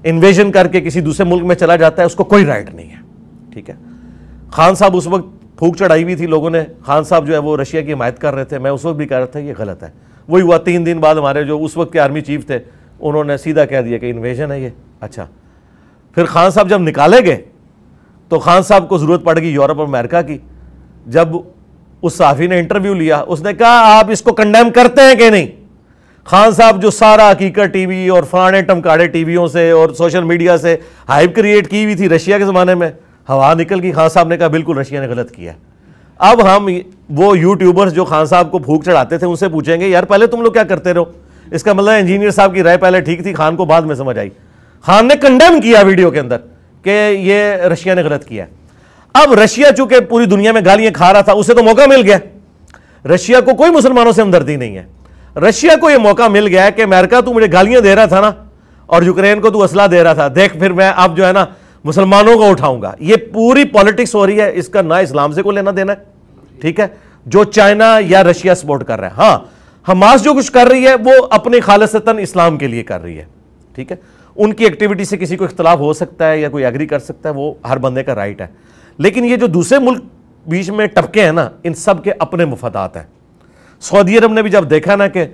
इन्वेजन करके किसी दूसरे मुल्क में चला जाता है उसको कोई राइट नहीं है ठीक है खान साहब उस वक्त फूक चढ़ाई हुई थी लोगों ने खान साहब जो है वो रशिया की हिमायत कर रहे थे मैं उस वक्त भी कह रहा था ये गलत है वही हुआ तीन दिन बाद हमारे जो उस वक्त के आर्मी चीफ थे उन्होंने सीधा कह दिया कि इन्वेजन है ये अच्छा फिर खान साहब जब निकाले गए तो खान साहब को ज़रूरत पड़ गई यूरोप और अमेरिका की जब उस साफी ने इंटरव्यू लिया उसने कहा आप इसको कंडेम करते हैं कि नहीं खान साहब जो सारा हकीकत टीवी और फलाने टमकाड़े टीवियों से और सोशल मीडिया से हाइप क्रिएट की हुई थी रशिया के ज़माने में हवा निकल गई खान साहब ने कहा बिल्कुल रशिया ने गलत किया है अब हम वो यूट्यूबर्स जो खान साहब को फूक चढ़ाते थे उनसे पूछेंगे यार पहले तुम लोग क्या करते रहो इसका मतलब इंजीनियर साहब की राय पहले ठीक थी खान को बाद में समझ आई खान ने कंडेम किया वीडियो के अंदर कि ये रशिया ने गलत किया अब रशिया चूंकि पूरी दुनिया में गालियां खा रहा था उसे तो मौका मिल गया रशिया को कोई मुसलमानों से हमदर्दी नहीं है रशिया को यह मौका मिल गया कि अमेरिका तू मुझे गालियां दे रहा था ना और यूक्रेन को तू असला दे रहा था देख फिर मैं अब जो है ना मुसलमानों को उठाऊंगा ये पूरी पॉलिटिक्स हो रही है इसका ना इस्लाम से को लेना देना है ठीक है जो चाइना या रशिया सपोर्ट कर रहा है हाँ हमास जो कुछ कर रही है वो अपने खालसतन इस्लाम के लिए कर रही है ठीक है उनकी एक्टिविटी से किसी को इख्तलाफ हो सकता है या कोई एग्री कर सकता है वो हर बंदे का राइट है लेकिन ये जो दूसरे मुल्क बीच में टपके हैं ना इन सब के अपने मुफादात हैं सऊदी अरब ने भी जब देखा ना कि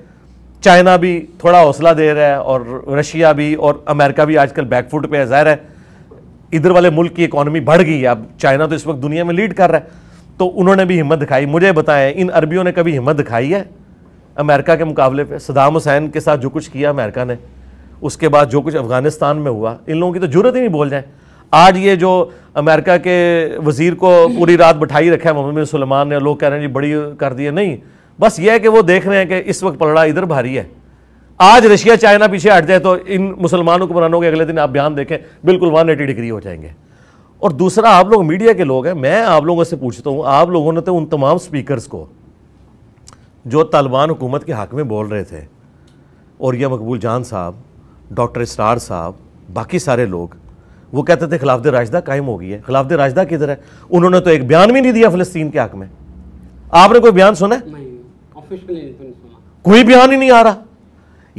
चाइना भी थोड़ा हौसला दे रहा है और रशिया भी और अमेरिका भी आजकल बैकफुट पे है ज़ाहिर है इधर वाले मुल्क की इकोनॉमी बढ़ गई है अब चाइना तो इस वक्त दुनिया में लीड कर रहा है तो उन्होंने भी हिम्मत दिखाई मुझे बताएं इन अरबियों ने कभी हिम्मत दिखाई है अमेरिका के मुकाबले पे सदाम हुसैन के साथ जो कुछ किया अमेरिका ने उसके बाद जो कुछ अफगानिस्तान में हुआ इन लोगों की तो जरूरत ही नहीं बोल जाए आज ये जो अमेरिका के वजीर को पूरी रात बिठाई रखा है मोहम्मद बिन सलमान ने लोग कह रहे हैं जी बड़ी कर दिए नहीं बस ये है कि वो देख रहे हैं कि इस वक्त पलड़ा इधर भारी है आज रशिया चाइना पीछे हट जाए तो इन मुसलमानों को बनाने के अगले दिन आप बयान देखें बिल्कुल वन एटी डिग्री हो जाएंगे और दूसरा आप लोग मीडिया के लोग हैं मैं आप लोगों से पूछता हूँ आप लोगों ने तो उन तमाम स्पीकर्स को जो तालिबान हुकूमत के हक में बोल रहे थे और यह मकबूल जान साहब डॉक्टर स्टार साहब बाकी सारे लोग वो कहते थे खिलाफ राजदा कायम हो गई है खिलाफ राजदा किधर है उन्होंने तो एक बयान भी नहीं दिया फलस्तीन के हक में आपने कोई बयान सुना है कोई बयान ही नहीं आ रहा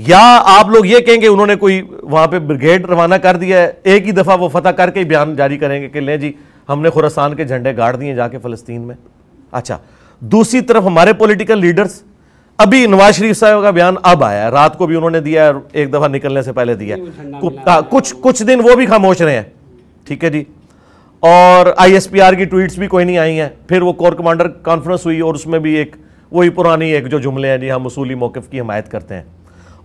या आप लोग ये कहेंगे उन्होंने कोई वहां पे ब्रिगेड रवाना कर दिया है एक ही दफ़ा वो फतह करके ही बयान जारी करेंगे कि लें जी हमने खुरासान के झंडे गाड़ दिए जाके फ़लस्तीन में अच्छा दूसरी तरफ हमारे पॉलिटिकल लीडर्स अभी नवाज शरीफ साहब का बयान अब आया रात को भी उन्होंने दिया है एक दफ़ा निकलने से पहले दिया है कुछ कुछ दिन वो भी खामोश रहे हैं ठीक है जी और आईएसपीआर की ट्वीट्स भी कोई नहीं आई हैं फिर वो कोर कमांडर कॉन्फ्रेंस हुई और उसमें भी एक वही पुरानी एक जो जुमले हैं जी हम उसूली मौकफ की हमायत करते हैं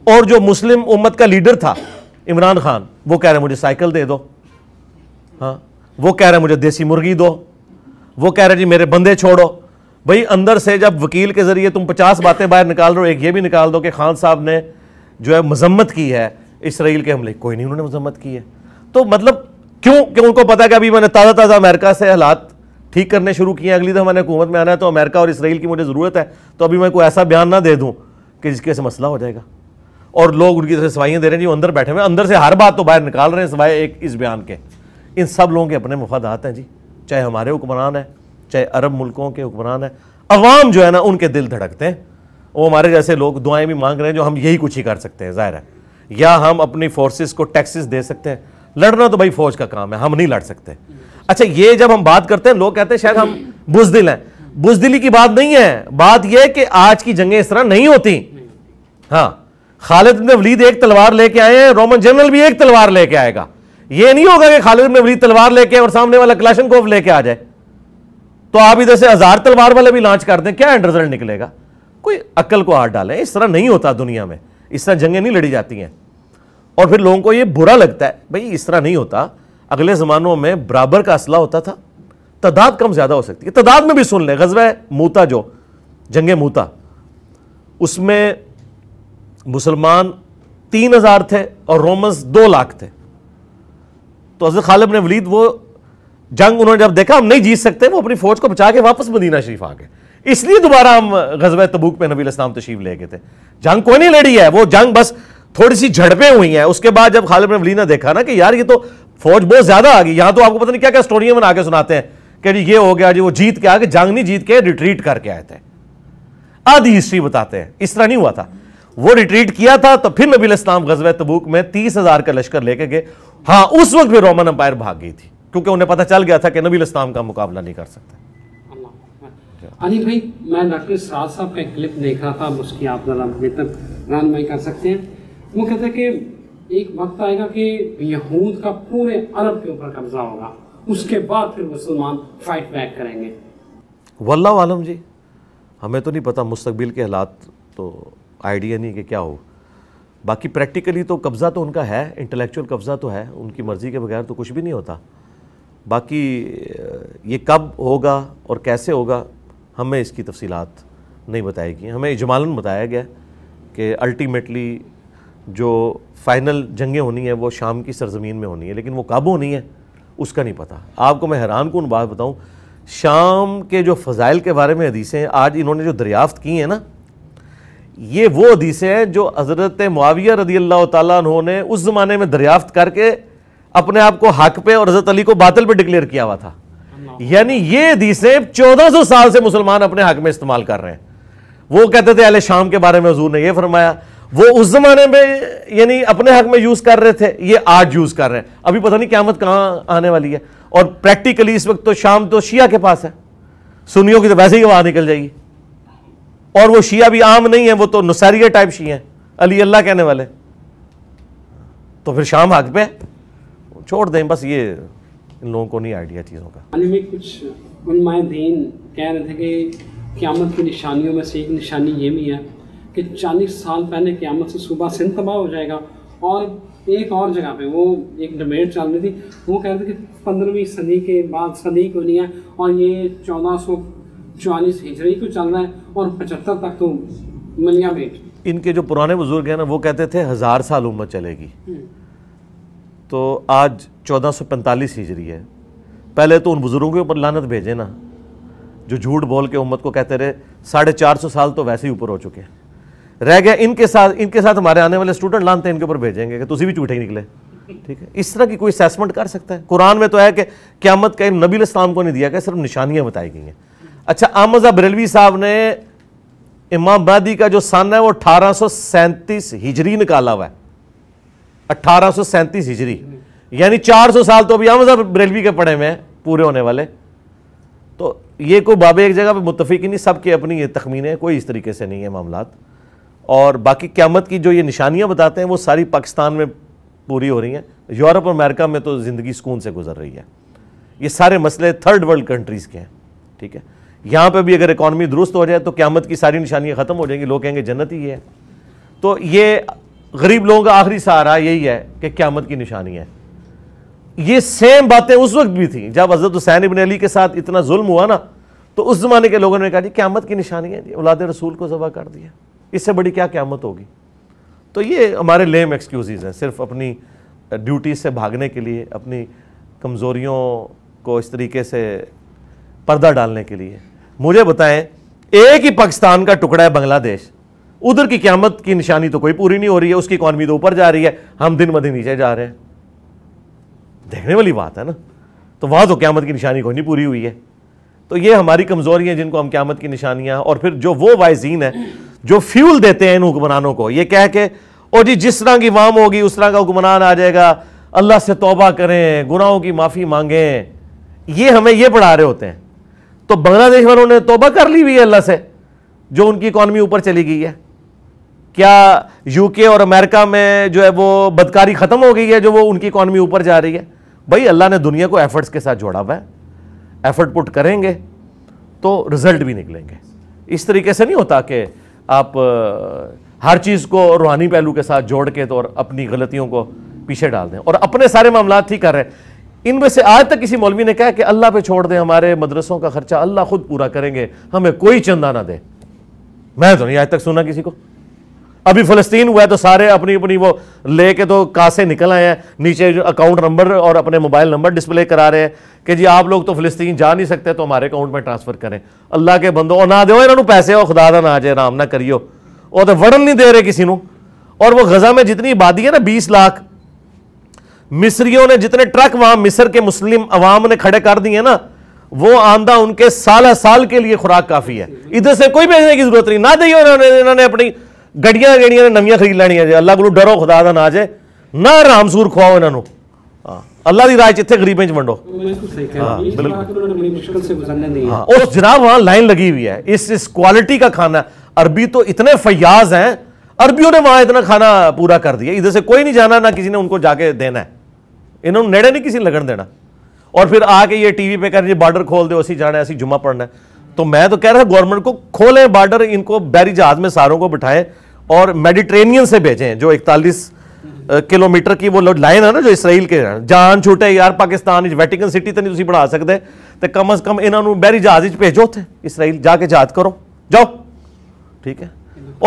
और जो मुस्लिम उम्मत का लीडर था इमरान खान वो कह रहे हैं मुझे साइकिल दे दो हाँ वो कह रहे हैं मुझे देसी मुर्गी दो वो कह रहे जी मेरे बंदे छोड़ो भाई अंदर से जब वकील के ज़रिए तुम पचास बातें बाहर निकाल रहे हो एक ये भी निकाल दो कि खान साहब ने जो है मजम्मत की है इसराइल के हमले कोई नहीं उन्होंने मजम्मत की है तो मतलब क्यों क्यों उनको पता है कि अभी मैंने ताज़ा ताज़ा अमेरिका से हालात ठीक करने शुरू किए हैं अगली दफ़ा मैंने हुकूमत में आना है तो अमेरिका और इसराइल की मुझे ज़रूरत है तो अभी मैं कोई ऐसा बयान ना दे दूँ कि जिसके से मसला हो जाएगा और लोग उनकी तरह सवाइयाँ दे रहे हैं जी अंदर बैठे हुए अंदर से हर बात तो बाहर निकाल रहे हैं सवाए एक इस बयान के इन सब लोगों के अपने मफादात हैं जी चाहे हमारे हुक्मरान हैं चाहे अरब मुल्कों के हुक्मरान हैं अवाम जो है ना उनके दिल धड़कते हैं वो हमारे जैसे लोग दुआएं भी मांग रहे हैं जो हम यही कुछ ही कर सकते हैं ज़ाहिर है या हम अपनी फोर्सेस को टैक्सेस दे सकते हैं लड़ना तो भाई फौज का काम है हम नहीं लड़ सकते अच्छा ये जब हम बात करते हैं लोग कहते हैं शायद हम बुजदिल हैं बुजदिली की बात नहीं है बात यह कि आज की जंगें इस तरह नहीं होती हाँ खालिद ने वलीद एक तलवार लेके आए हैं रोमन जनरल भी एक तलवार लेके आएगा ये नहीं होगा कि खालिद ने वलीद तलवार लेके और सामने वाला क्लाशन कोफ लेके आ जाए तो आप इधर से हजार तलवार वाले भी लॉन्च कर दें क्या एंड रिजल्ट निकलेगा कोई अक्ल को हाथ डालें इस तरह नहीं होता दुनिया में इस तरह जंगें नहीं लड़ी जाती हैं और फिर लोगों को ये बुरा लगता है भाई इस तरह नहीं होता अगले ज़मानों में बराबर का असला होता था तादाद कम ज़्यादा हो सकती है तादाद में भी सुन लें गजब मूता जो जंगे मूता उसमें मुसलमान तीन हज़ार थे और रोमन्स दो लाख थे तो हजरत खालिब ने वलीद वो जंग उन्होंने जब देखा हम नहीं जीत सकते वो अपनी फौज को बचा के वापस मदीना शरीफ आ गए इसलिए दोबारा हम गजब तबूक पे नबी इस्लाम तशीफ ले गए थे जंग कोई नहीं लड़ी है वो जंग बस थोड़ी सी झड़पें हुई हैं उसके बाद जब खालिब ने वली ने देखा ना कि यार ये तो फौज बहुत ज़्यादा आ गई यहां तो आपको पता नहीं क्या क्या स्टोरियां बना के सुनाते हैं कि जी ये हो गया जी वो जीत के आगे जंग नहीं जीत के रिट्रीट करके आए थे आधी हिस्ट्री बताते हैं इस तरह नहीं हुआ था वो रिट्रीट किया था तो फिर नबी इस्लाम गजब तबूक में तीस हजार का लश्कर लेके गए हाँ उस वक्त भी रोमन अंपायर भाग गई थी क्योंकि उन्हें पता चल गया था कि नबी इस्लाम का मुकाबला नहीं कर सकते अनिल भाई मैं डॉक्टर साहब साहब का एक क्लिप देख रहा था उसकी आप ज़रा बेहतर रहनमई कर सकते हैं वो कहते हैं कि एक वक्त आएगा कि यहूद का पूरे अरब के ऊपर कब्जा होगा उसके बाद फिर मुसलमान फाइट बैक करेंगे वल्ला आलम जी हमें तो नहीं पता मुस्तबिल के हालात तो आइडिया नहीं कि क्या हो बाकी प्रैक्टिकली तो कब्ज़ा तो उनका है इंटेलेक्चुअल कब्ज़ा तो है उनकी मर्ज़ी के बगैर तो कुछ भी नहीं होता बाकी ये कब होगा और कैसे होगा हमें इसकी तफसीलात नहीं बताई गई हमें इजमालन बताया गया कि अल्टीमेटली जो फ़ाइनल जंगें होनी है वो शाम की सरजमीन में होनी है लेकिन वो कब होनी है उसका नहीं पता आपको मैं हैरान कौन बात बताऊँ शाम के जो फ़जाइल के बारे में हदीसें आज इन्होंने जो दरियाफ़त की हैं ना ये वो हदीसें हैं जो हज़रत मुआविया रदी अल्लाह तु ने उस ज़माने में दरियाफ्त करके अपने आप को हक पे और हज़रत अली को बातल पे डिक्लेयर किया हुआ था यानी ये हदीसें 1400 साल से मुसलमान अपने हक में इस्तेमाल कर रहे हैं वो कहते थे अले शाम के बारे में हजूर ने यह फरमाया वो उस ज़माने में यानी अपने हक में यूज़ कर रहे थे ये आज यूज़ कर रहे हैं अभी पता नहीं क्यामत कहाँ आने वाली है और प्रैक्टिकली इस वक्त तो शाम तो शिया के पास है सुनियों की तो वैसे ही आवाज़ निकल जाएगी और वो शिया भी आम नहीं है वो तो नसारिया टाइप शिया हैं अली अल्लाह कहने वाले तो फिर शाम हक पे छोड़ दें बस ये इन लोगों को नहीं आइडिया चीज़ों का में कुछ उनमाए दीन कह रहे थे कि क्यामत की निशानियों में से एक निशानी ये भी है कि चालीस साल पहले क्यामत से सुबह सिंध तबाह हो जाएगा और एक और जगह पे वो एक डिबेट चल रही थी वो कह रहे थे कि पंद्रहवीं सदी के बाद सदी को नहीं है और ये चौदह सौ चालीस हिजरी को चल रहा है और पचहत्तर तक तो मलिया बेट इनके जो पुराने बुजुर्ग हैं ना वो कहते थे हज़ार साल उम्र चलेगी हम्म। तो आज 1445 हिजरी है पहले तो उन बुज़ुर्गों के ऊपर लानत भेजे ना जो झूठ बोल के उम्मत को कहते रहे साढ़े चार सौ साल तो वैसे ही ऊपर हो चुके हैं रह गया इनके साथ इनके साथ हमारे आने वाले स्टूडेंट लानते हैं इनके ऊपर भेजेंगे कि तुझे भी झूठे ही निकले ठीक है इस तरह की कोई असेसमेंट कर सकता है कुरान में तो है कि क्यामत का इल्म नबी इस्लाम को नहीं दिया गया सिर्फ निशानियाँ बताई गई हैं अच्छा आमद बरेलवी साहब ने इमाम महदी का जो सन है वो अठारह हिजरी निकाला हुआ है अठारह हिजरी यानी 400 साल तो अभी आमद बरेलवी के पड़े हुए हैं पूरे होने वाले तो ये कोई बाबे एक जगह पे मुतफिक ही नहीं सबके अपनी ये है कोई इस तरीके से नहीं है मामला और बाकी क्यामत की जो ये निशानियाँ बताते हैं वो सारी पाकिस्तान में पूरी हो रही हैं यूरोप और अमेरिका में तो ज़िंदगी सुकून से गुजर रही है ये सारे मसले थर्ड वर्ल्ड कंट्रीज़ के हैं ठीक है यहाँ पर भी अगर इकॉनमी दुरुस्त हो जाए तो क्यामत की सारी निशानियाँ ख़त्म हो जाएंगी लोग कहेंगे जन्नत ही है तो ये गरीब लोगों का आखिरी सहारा यही है कि क्यामत की निशानी है ये सेम बातें उस वक्त भी थी जब हजरत हुसैन इबन अली के साथ इतना जुल्म हुआ ना तो उस ज़माने के लोगों ने कहा जी क्यामत की निशानी है औलाद रसूल को जबा कर दिया इससे बड़ी क्या क्यामत होगी तो ये हमारे लेम एक्सक्यूज़ हैं सिर्फ अपनी ड्यूटी से भागने के लिए अपनी कमज़ोरियों को इस तरीके से पर्दा डालने के लिए मुझे बताएं एक ही पाकिस्तान का टुकड़ा है बांग्लादेश उधर की क्यामत की निशानी तो कोई पूरी नहीं हो रही है उसकी इकॉनमी तो ऊपर जा रही है हम दिन ब दिन नीचे जा रहे हैं देखने वाली बात है ना तो वहां तो क्यामत की निशानी को नहीं पूरी हुई है तो ये हमारी कमजोरियां जिनको हम क्यामत की निशानियाँ और फिर जो वो वायजीन है जो फ्यूल देते हैं इन हुक्मरानों को ये कह के और जी जिस तरह की वाम होगी उस तरह का हुक्मरान आ जाएगा अल्लाह से तोबा करें गुनाहों की माफ़ी मांगें ये हमें ये पढ़ा रहे होते हैं तो बांग्लादेश वालों ने तोबा कर ली हुई है अल्लाह से जो उनकी इकॉनमी ऊपर चली गई है क्या यूके और अमेरिका में जो है वो बदकारी ख़त्म हो गई है जो वो उनकी इकॉनमी ऊपर जा रही है भाई अल्लाह ने दुनिया को एफर्ट्स के साथ जोड़ा हुआ है एफर्ट पुट करेंगे तो रिजल्ट भी निकलेंगे इस तरीके से नहीं होता कि आप हर चीज़ को रूहानी पहलू के साथ जोड़ के तो और अपनी गलतियों को पीछे डाल दें और अपने सारे मामला ठीक कर रहे हैं इनमें से आज तक किसी मौलवी ने कहा कि अल्लाह पे छोड़ दें हमारे मदरसों का खर्चा अल्लाह खुद पूरा करेंगे हमें कोई चंदा ना दे मैं तो नहीं आज तक सुना किसी को अभी फलस्तीन हुआ है तो सारे अपनी अपनी वो लेके तो कासे निकल आए हैं नीचे जो अकाउंट नंबर और अपने मोबाइल नंबर डिस्प्ले करा रहे हैं कि जी आप लोग तो फलस्तीन जा नहीं सकते तो हमारे अकाउंट में ट्रांसफर करें अल्लाह के बंदो और ना दो इन्होंने पैसे और खुदा ना आ जाए आराम ना करियो और तो वर्ण नहीं दे रहे किसी को और वो गजा में जितनी आबादी है ना बीस लाख मिस्रियों ने जितने ट्रक वहां मिस्र के मुस्लिम अवाम ने खड़े कर दिए ना वो आंदा उनके साल साल के लिए खुराक काफी है इधर से कोई भेजने की जरूरत नहीं ना दी इन्होंने अपनी गड्डिया गड्डियां ने नवी खरीद लैनिया जे अल्लाह को डरो खुदा का ना जे ना सूर खुआओ इन्हों हाँ। अल्लाह की राय इतने गरीबें च वंडो हाँ, हाँ उस जनाब वहां लाइन लगी हुई है इस इस क्वालिटी का खाना अरबी तो इतने फयाज हैं अरबियों ने वहां इतना खाना पूरा कर दिया इधर से कोई नहीं जाना ना किसी ने उनको जाके देना है इन्हों नेड़े नहीं किसी लगन देना और फिर आके ये टीवी पे कह रहे बॉर्डर खोल दो असी जाना है असी जुमा पढ़ना है तो मैं तो कह रहा गवर्नमेंट को खोलें बॉर्डर इनको बैरी जहाज में सारों को बिठाएं और मेडिट्रेनियन से भेजें जो इकतालीस किलोमीटर की वो लाइन है ना जो इसराइल के जान छूटे यार पाकिस्तान वैटिकन सिटी तो नहीं बढ़ा बना सकते तो कम अज कम इन्होंने बैरी जहाज भेजो उ इसराइल जाके जहाज करो जाओ ठीक है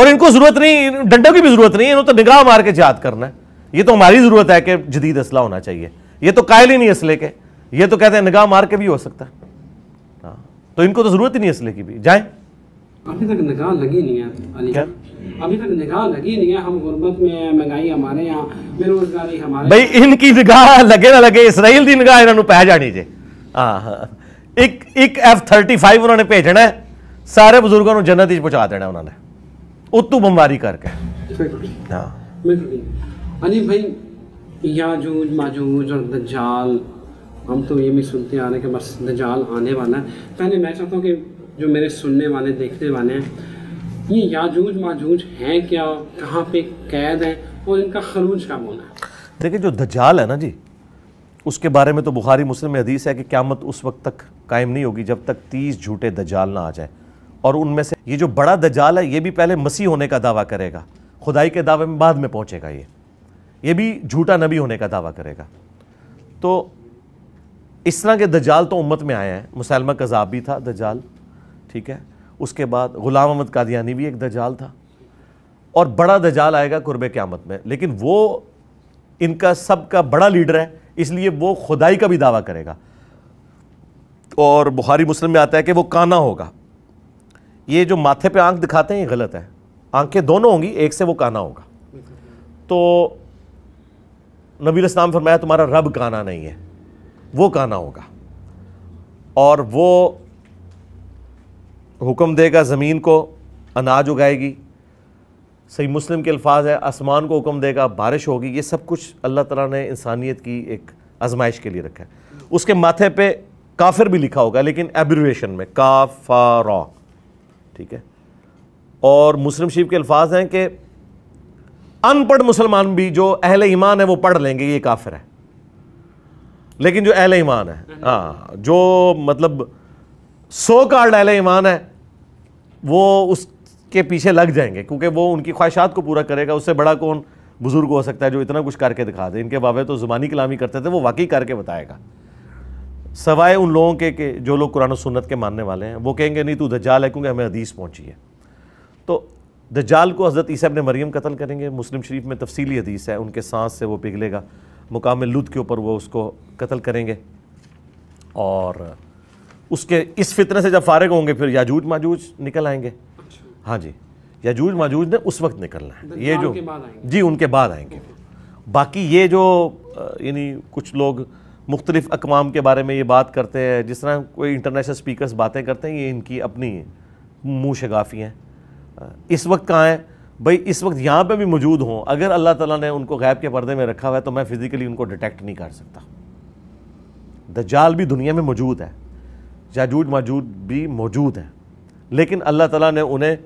और इनको जरूरत नहीं डंडों की भी जरूरत नहीं इन्होंने तो निगाह मार के याद करना है ये तो हमारी ज़रूरत है कि जदीद असला होना चाहिए ये तो कायल ही नहीं असले के ये तो कहते हैं निगाह मार के भी हो सकता है हाँ, तो इनको तो ज़रूरत ही नहीं असले की भी जाए अभी तक निगाह लगी नहीं है क्या अभी तक निगाह लगी नहीं है हम गुर्बत में महंगाई हमारे यहाँ बेरोजगारी हमारे भाई इनकी निगाह लगे ना लगे इसराइल की निगाह इन्होंने पै जानी जे हाँ, हाँ। एक एक एफ थर्टी फाइव उन्होंने भेजना है सारे बुजुर्गों जन्नत पहुंचा देना उन्होंने उत्तू बमारी करके ਉਤੋਂ अरे भाई याजूज माजूज और दज्जाल हम तो ये भी सुनते आ रहे हैं कि बस दज्जाल आने वाला है पहले मैं चाहता हूँ कि जो मेरे सुनने वाले देखने वाले हैं ये याजूज माजूज हैं क्या कहाँ पे कैद हैं और इनका खरूज कब होना है देखिए जो दज्जाल है ना जी उसके बारे में तो बुखारी मुस्लिम हदीस है कि क्यामत उस वक्त तक कायम नहीं होगी जब तक तीस झूठे दजाल ना आ जाए और उनमें से ये जो बड़ा दजाल है ये भी पहले मसीह होने का दावा करेगा खुदाई के दावे में बाद में पहुँचेगा ये ये भी झूठा नबी होने का दावा करेगा तो इस तरह के दजाल तो उम्मत में आए हैं मुसलमा कज़ाब भी था दजाल ठीक है उसके बाद ग़ुलाम अहमद कादियानी भी एक दजाल था और बड़ा दजाल आएगा कुर्ब क़्यामत में लेकिन वो इनका सब का बड़ा लीडर है इसलिए वो खुदाई का भी दावा करेगा और बुहारी मुस्लिम में आता है कि वो काना होगा ये जो माथे पे आंख दिखाते हैं ये गलत है आंखें दोनों होंगी एक से वो काना होगा तो नबी इस्लाम फरमाया तुम्हारा रब काना नहीं है वो काना होगा और वो हुक्म देगा ज़मीन को अनाज उगाएगी सही मुस्लिम के अल्फाज है आसमान को हुक्म देगा बारिश होगी ये सब कुछ अल्लाह तला ने इंसानियत की एक आजमाइश के लिए रखा है उसके माथे पे काफिर भी लिखा होगा लेकिन एब्रिवेशन में काफारा ठीक है और मुस्लिम शरीफ के अल्फाज हैं कि अनपढ़ मुसलमान भी जो अहले ईमान है वो पढ़ लेंगे ये काफिर है लेकिन जो अहले ईमान है हाँ।, हाँ जो मतलब सो कार्ड अहले ईमान है वो उसके पीछे लग जाएंगे क्योंकि वो उनकी ख्वाहिशात को पूरा करेगा उससे बड़ा कौन बुजुर्ग हो सकता है जो इतना कुछ करके दिखा दे इनके बाबे तो ज़ुबानी कलामी करते थे वो वाकई करके बताएगा सवाए उन लोगों के, के जो लोग कुरान सुन्नत के मानने वाले हैं वो कहेंगे नहीं तू दज्जाल है क्योंकि हमें हदीस पहुंची है तो दजाल को हज़रत ईसी ने मरीम कत्ल करेंगे मुस्लिम शरीफ में तफसीली हदीस है उनके सांस से वो पिघलेगा मुकाम लुत के ऊपर वो उसको कत्ल करेंगे और उसके इस फितने से जब फारग होंगे फिर याजूज माजूज निकल आएंगे अच्छा। हाँ जी याजूज माजूज ने उस वक्त निकलना है ये जो जी उनके बाद आएंगे बाकी ये जो यानी कुछ लोग मुख्तलिफ अकवाम के बारे में ये बात करते हैं जिस तरह कोई इंटरनेशनल स्पीकर बातें करते हैं ये इनकी अपनी मुँह शगाफी हैं इस वक्त कहाँ हैं भाई इस वक्त यहाँ पे भी मौजूद हों अगर अल्लाह ताला ने उनको गैब के पर्दे में रखा हुआ है तो मैं फिज़िकली उनको डिटेक्ट नहीं कर सकता जाल भी दुनिया में मौजूद है जाजूज मौजूद भी मौजूद है लेकिन अल्लाह ताला ने उन्हें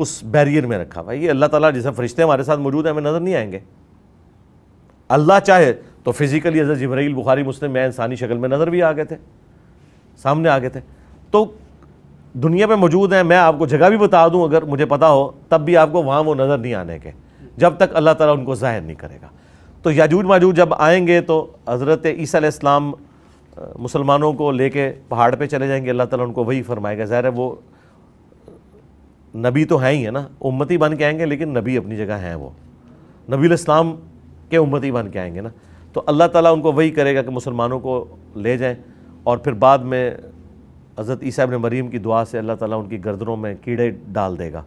उस बैरियर में रखा हुआ ये अल्लाह ताला जैसे फरिश्ते हमारे साथ मौजूद हैं हमें नज़र नहीं आएंगे अल्लाह चाहे तो फिज़िकली हज़रत जबरील बुखारी मुस्लिम मैं इंसानी शक्ल में नज़र भी आ गए थे सामने आ गए थे तो दुनिया में मौजूद हैं मैं आपको जगह भी बता दूं अगर मुझे पता हो तब भी आपको वहाँ वो नज़र नहीं आने के जब तक अल्लाह ताला उनको ज़ाहिर नहीं करेगा तो याजूज माजूज जब आएंगे तो हज़रत ईसीम मुसलमानों को लेके पहाड़ पे चले जाएंगे अल्लाह ताला उनको वही फरमाएगा ज़ाहिर वो नबी तो हैं ही है ना उम्मती बन के आएंगे लेकिन नबी अपनी जगह हैं वो नबी इस्लाम के उम्मती बन के आएंगे ना तो अल्लाह ताला उनको वही करेगा कि मुसलमानों को ले जाएँ और फिर बाद में हज़रत ईसा ने मरीम की दुआ से अल्लाह ताला उनकी गर्दनों में कीड़े डाल देगा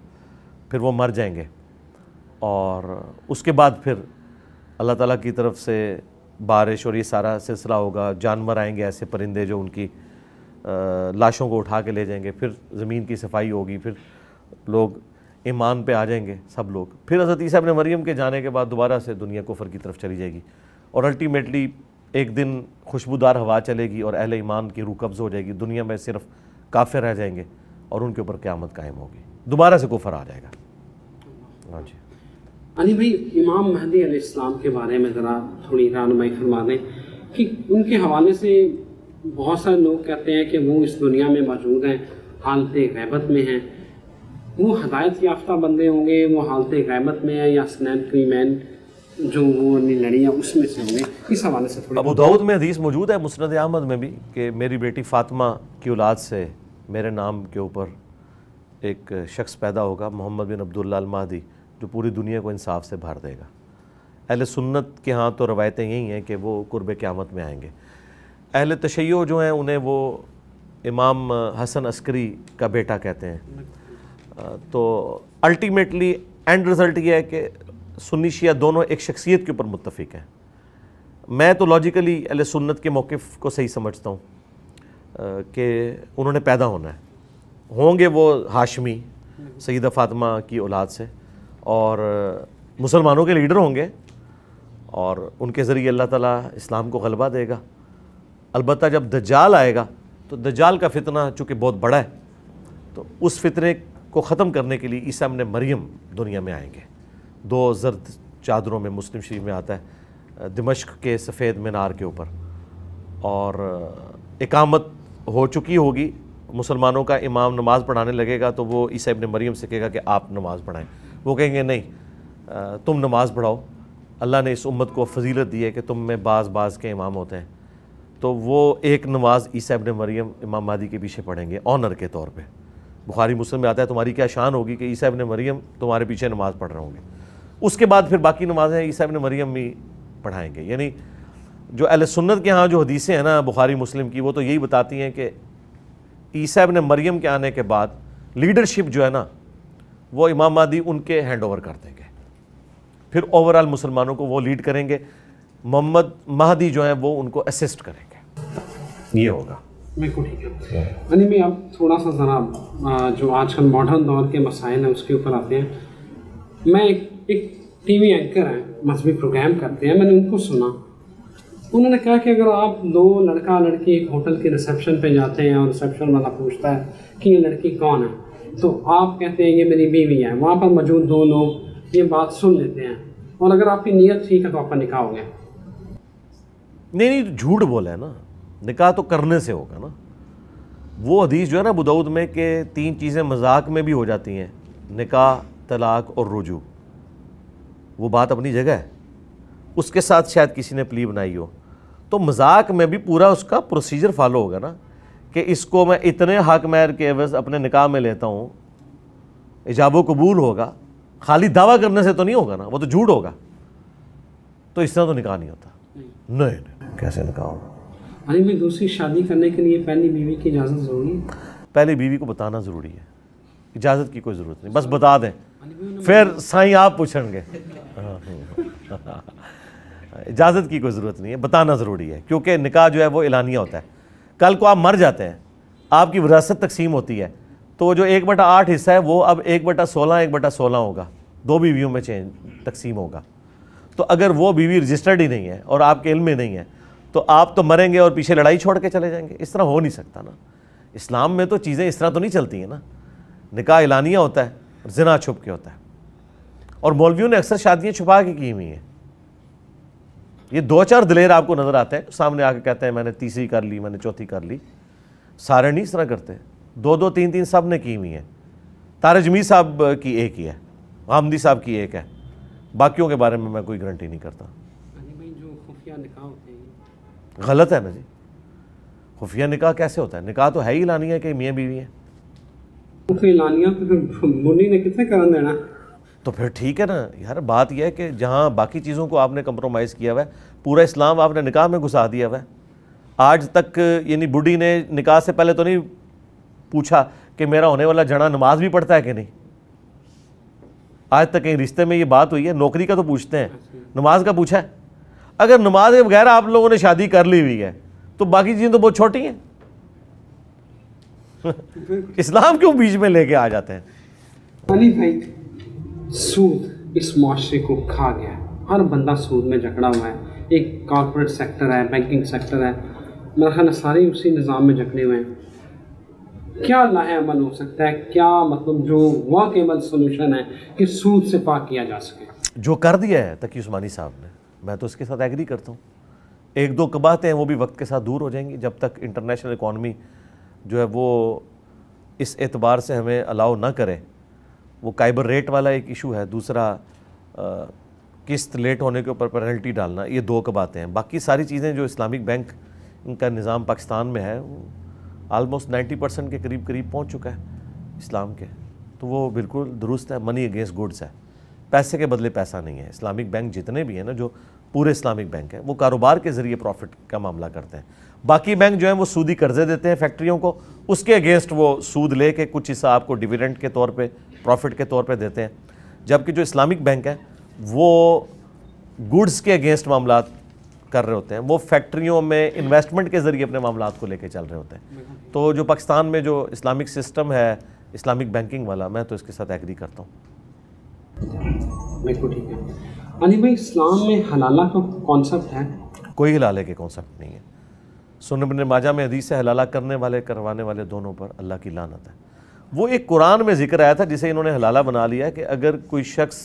फिर वो मर जाएंगे और उसके बाद फिर अल्लाह ताला की तरफ से बारिश और ये सारा सिलसिला होगा जानवर आएंगे ऐसे परिंदे जो उनकी लाशों को उठा के ले जाएंगे फिर ज़मीन की सफाई होगी फिर लोग ईमान पे आ जाएंगे सब लोग फिर हज़रत ईसा ने मरीम के जाने के बाद दोबारा से दुनिया कोफर की तरफ चली जाएगी और अल्टीमेटली एक दिन खुशबूदार हवा चलेगी और अहल ईमान की कब्ज़ हो जाएगी दुनिया में सिर्फ काफिर रह जाएंगे और उनके ऊपर क्यामत कायम होगी दोबारा से कुफर आ जाएगा हाँ जी अली भाई इमाम महदी इस्लाम के बारे में ज़रा थोड़ी रानमाई फरमा दें कि उनके हवाले से बहुत सारे लोग कहते हैं कि वो इस दुनिया में मौजूद हैं हालत गैबत में हैं वो हदायत याफ्ता बंदे होंगे वो हालत गैबत में हैं या स्नैन क्रीमैन जो उन्होंने उसमें से होंगे इस हवाले से अबू दाऊद में हदीस मौजूद है मुस्ंद अहमद में भी कि मेरी बेटी फातिमा की औलाद से मेरे नाम के ऊपर एक शख्स पैदा होगा मोहम्मद बिन अब्दुल्ला महदी जो पूरी दुनिया को इंसाफ से भर देगा अहल सुन्नत के यहाँ तो रवायतें यही हैं कि वो कुर्ब क़्यामत में आएंगे अहल तशै जो हैं उन्हें वो इमाम हसन अस्करी का बेटा कहते हैं तो अल्टीमेटली एंड रिज़ल्ट ये है कि सुन्नी शिया दोनों एक शख्सियत के ऊपर मुतफिक हैं मैं तो लॉजिकली अल सुन्नत के मौक़ को सही समझता हूँ कि उन्होंने पैदा होना है होंगे वो हाशमी सईद फातमा की औलाद से और मुसलमानों के लीडर होंगे और उनके ज़रिए अल्लाह ताला इस्लाम को गलबा देगा अलबत् जब दजाल आएगा तो दजाल का फितना चूँकि बहुत बड़ा है तो उस फितने को ख़त्म करने के लिए ईसा ने मरियम दुनिया में आएंगे दो जर्द चादरों में मुस्लिम शरीफ में आता है दमश्क के सफ़ेद मीनार के ऊपर और इकामत हो चुकी होगी मुसलमानों का इमाम नमाज़ पढ़ाने लगेगा तो वो ईसा इबन मरीम से कहेगा कि आप नमाज़ पढ़ाएं वो कहेंगे नहीं तुम नमाज़ पढ़ाओ अल्लाह ने इस उम्मत को फजीलत दी है कि तुम में बाज़ बाज़ के इमाम होते हैं तो वो एक नमाज ईसा इबन मरियम इमाम मादी के पीछे पढ़ेंगे ऑनर के तौर पर बुखारी मुस्लिम में आता है तुम्हारी क्या शान होगी कि ईसा इबन मरीम तुम्हारे पीछे नमाज़ पढ़ रहे होंगे उसके बाद फिर बाकी नमाजें ईसा ने मरियम भी पढ़ाएंगे यानी जो अल सुन्नत के यहाँ जो हदीसें हैं ना बुखारी मुस्लिम की वो तो यही बताती हैं कि ईसा ने मरियम के आने के बाद लीडरशिप जो है ना वो इमाम मादी उनके हैंड ओवर कर देंगे फिर ओवरऑल मुसलमानों को वो लीड करेंगे मोहम्मद महदी जो है वो उनको असिस्ट करेंगे ये होगा बिल्कुल ठीक है यानी मैं आप थोड़ा सा ज़रा जो आजकल मॉडर्न दौर के मसाइल हैं उसके ऊपर आते हैं मैं एक एक टीवी एंकर हैं मजहबी प्रोग्राम करते हैं मैंने उनको सुना उन्होंने कहा कि अगर आप दो लड़का लड़की एक होटल के रिसेप्शन पे जाते हैं और रिसेप्शन वाला पूछता है कि ये लड़की कौन है तो आप कहते हैं ये मेरी बीवी है वहाँ पर मौजूद दो लोग ये बात सुन लेते हैं और अगर आपकी नीयत ठीक है तो आपका निकाह हो गया नहीं नहीं झूठ बोला है ना निकाह तो करने से होगा ना वो हदीस जो है ना बुदाऊद में के तीन चीज़ें मजाक में भी हो जाती हैं निकाह तलाक और रुजू वो बात अपनी जगह है उसके साथ शायद किसी ने प्ली बनाई हो तो मजाक में भी पूरा उसका प्रोसीजर फॉलो होगा ना कि इसको मैं इतने हक मैर के बस अपने निकाह में लेता हूँ ईजाबो कबूल होगा खाली दावा करने से तो नहीं होगा ना वो तो झूठ होगा तो इस तरह तो निकाह नहीं होता नहीं नहीं, नहीं। कैसे निकाह होगा अरे मैं दूसरी शादी करने के लिए पहली बीवी की इजाज़त ज़रूरी है पहली बीवी को बताना ज़रूरी है इजाज़त की कोई ज़रूरत नहीं बस बता दें फिर साई आप पूछेंगे इजाज़त की कोई ज़रूरत नहीं है बताना ज़रूरी है क्योंकि निकाह जो है वो एलानिया होता है कल को आप मर जाते हैं आपकी विरासत तकसीम होती है तो जो एक बटा आठ हिस्सा है वो अब एक बटा सोलह एक बटा सोलह होगा दो बीवियों में चेंज तकसीम होगा तो अगर वो बीवी रजिस्टर्ड ही नहीं है और आपके इल्म में नहीं है तो आप तो मरेंगे और पीछे लड़ाई छोड़ के चले जाएंगे इस तरह हो नहीं सकता ना इस्लाम में तो चीज़ें इस तरह तो नहीं चलती हैं ना निकाह एलानिया होता है जिना जना छुप के होता है और मौलवियों ने अक्सर शादियां छुपा के की हुई हैं ये दो चार दिलेर आपको नज़र आते हैं सामने आके कहते हैं मैंने तीसरी कर ली मैंने चौथी कर ली सारे नहीं इस तरह करते दो दो तीन तीन सब ने की हुई है जमी साहब की एक ही है आमदी साहब की एक है बाकियों के बारे में मैं कोई गारंटी नहीं करता गलत है ना जी खुफिया निकाह कैसे होता है निकाह तो है ही लानी है कि मियाँ बीवी हैं तो, तो फिर ठीक है ना यार बात यह है कि जहाँ बाकी चीज़ों को आपने कम्प्रोमाइज़ किया हुआ है पूरा इस्लाम आपने निकाह में घुसा दिया हुआ है आज तक यानी बुढ़ी ने निकाह से पहले तो नहीं पूछा कि मेरा होने वाला जना नमाज भी पढ़ता है कि नहीं आज तक कहीं रिश्ते में ये बात हुई है नौकरी का तो पूछते हैं नमाज का पूछा है अगर नमाज के बगैर आप लोगों ने शादी कर ली हुई है तो बाकी चीज़ें तो बहुत छोटी हैं इस्लाम क्यों बीच में लेके आ जाते हैं अली भाई सूद इस माशरे को खा गया हर बंदा सूद में जकड़ा हुआ है एक कॉरपोरेट सेक्टर है बैंकिंग सेक्टर है मेरा ख्याल सारे उसी निज़ाम में जकड़े हुए हैं क्या अमल हो सकता है क्या मतलब जो वाकेबल सोल्यूशन है कि सूद से पाक किया जा सके जो कर दिया है तकी उस्मानी साहब ने मैं तो इसके साथ एग्री करता हूँ एक दो कबाते हैं वो भी वक्त के साथ दूर हो जाएंगी जब तक इंटरनेशनल इकॉनमी जो है वो इस एतबार से हमें अलाउ ना करें वो काइबर रेट वाला एक इशू है दूसरा किस्त लेट होने के ऊपर पेनल्टी डालना ये दो बातें हैं बाकी सारी चीज़ें जो इस्लामिक बैंक इनका निज़ाम पाकिस्तान में है आलमोस्ट नाइन्टी परसेंट के करीब करीब पहुंच चुका है इस्लाम के तो वो बिल्कुल दुरुस्त है मनी अगेंस्ट गुड्स है पैसे के बदले पैसा नहीं है इस्लामिक बैंक जितने भी हैं ना जो पूरे इस्लामिक बैंक है वो कारोबार के ज़रिए प्रॉफिट का मामला करते हैं बाकी बैंक जो है वो सूदी कर्जे देते हैं फैक्ट्रियों को उसके अगेंस्ट वो सूद ले के कुछ हिस्सा आपको डिविडेंट के तौर पे प्रॉफिट के तौर पे देते हैं जबकि जो इस्लामिक बैंक है वो गुड्स के अगेंस्ट मामला कर रहे होते हैं वो फैक्ट्रियों में इन्वेस्टमेंट के ज़रिए अपने मामला को लेकर चल रहे होते हैं तो जो पाकिस्तान में जो इस्लामिक सिस्टम है इस्लामिक बैंकिंग वाला मैं तो इसके साथ एग्री करता हूँ बिल्कुल ठीक है अली भाई इस्लाम में हलाला का कॉन्सेप्ट है कोई हलाले के कॉन्सेप्ट नहीं है सुन माजा में हदीस से हलाला करने वाले करवाने वाले दोनों पर अल्लाह की लानत है वो एक कुरान में जिक्र आया था जिसे इन्होंने हलाला बना लिया कि अगर कोई शख्स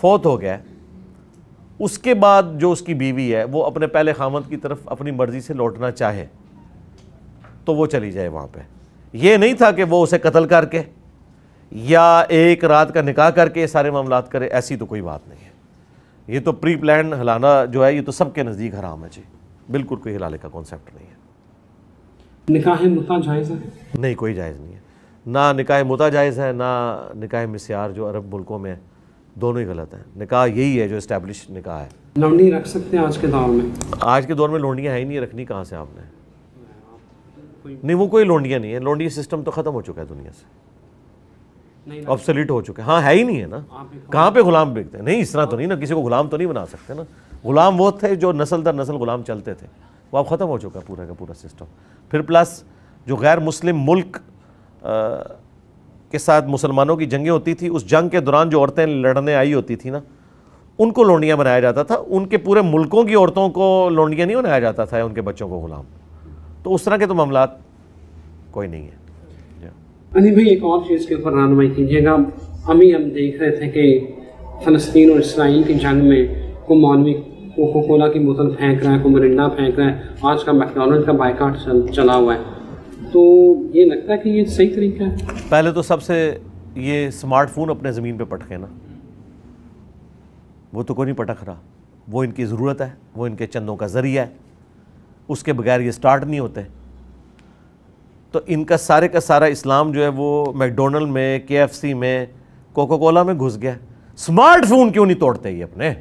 फौत हो गया उसके बाद जो उसकी बीवी है वो अपने पहले खामद की तरफ अपनी मर्ज़ी से लौटना चाहे तो वो चली जाए वहाँ पे ये नहीं था कि वो उसे कत्ल करके या एक रात का निकाह करके सारे मामला करे ऐसी तो कोई बात नहीं है ये तो प्री प्लान हिलाना जो है ये तो सबके नज़दीक हराम है जी बिल्कुल कोई हिलाने का कॉन्सेप्ट नहीं है निकाह मुता जायज़ है नहीं कोई जायज़ नहीं है ना निकाह मुता जायज़ है ना निकाह मिसयार जो अरब मुल्कों में है दोनों ही गलत हैं निकाह यही है जो इस्टेब्लिश निकाह है लोहड़ी रख सकते हैं आज के दौर में आज के दौर में लोहड़ियाँ है ही नहीं रखनी कहाँ से आपने नहीं वो कोई लोहड़ियाँ नहीं है लोंडिया सिस्टम तो ख़त्म हो चुका है दुनिया से ऑब्सोलीट हो चुके हाँ है ही नहीं है ना कहाँ पे गुलाम बिकते हैं नहीं इस तरह तो नहीं ना किसी को गुलाम तो नहीं बना सकते ना गुलाम वो थे जो नसल दर नसल गुलाम चलते थे वो अब ख़त्म हो चुका पूरा का पूरा सिस्टम फिर प्लस जो गैर मुस्लिम मुल्क के साथ मुसलमानों की जंगें होती थी उस जंग के दौरान जो औरतें लड़ने आई होती थी ना उनको लोंडियाँ बनाया जाता था उनके पूरे मुल्कों की औरतों को लोंडियाँ नहीं बनाया जाता था उनके बच्चों को गुलाम तो उस तरह के तो मामला कोई नहीं है अनिल भाई एक और चीज़ के ऊपर रहनमई कीजिएगा अभी हम देख रहे थे कि फ़लस्तीन और इसराइल की जंग में को मौलवी कोको कोला की बोतल फेंक रहा है को मरिंडा फेंक रहा है आज का मैकडोनल्ड का बाइकाट चल, चला हुआ है तो ये लगता है कि ये सही तरीका है पहले तो सबसे ये स्मार्टफोन अपने ज़मीन पर पटके ना वो तो कोई नहीं पटक रहा वो इनकी ज़रूरत है वो इनके चंदों का ज़रिया है उसके बगैर ये स्टार्ट नहीं होते तो इनका सारे का सारा इस्लाम जो है वो मैकडोनल्ड में के में कोको कोला में घुस गया स्मार्टफोन क्यों नहीं तोड़ते ये अपने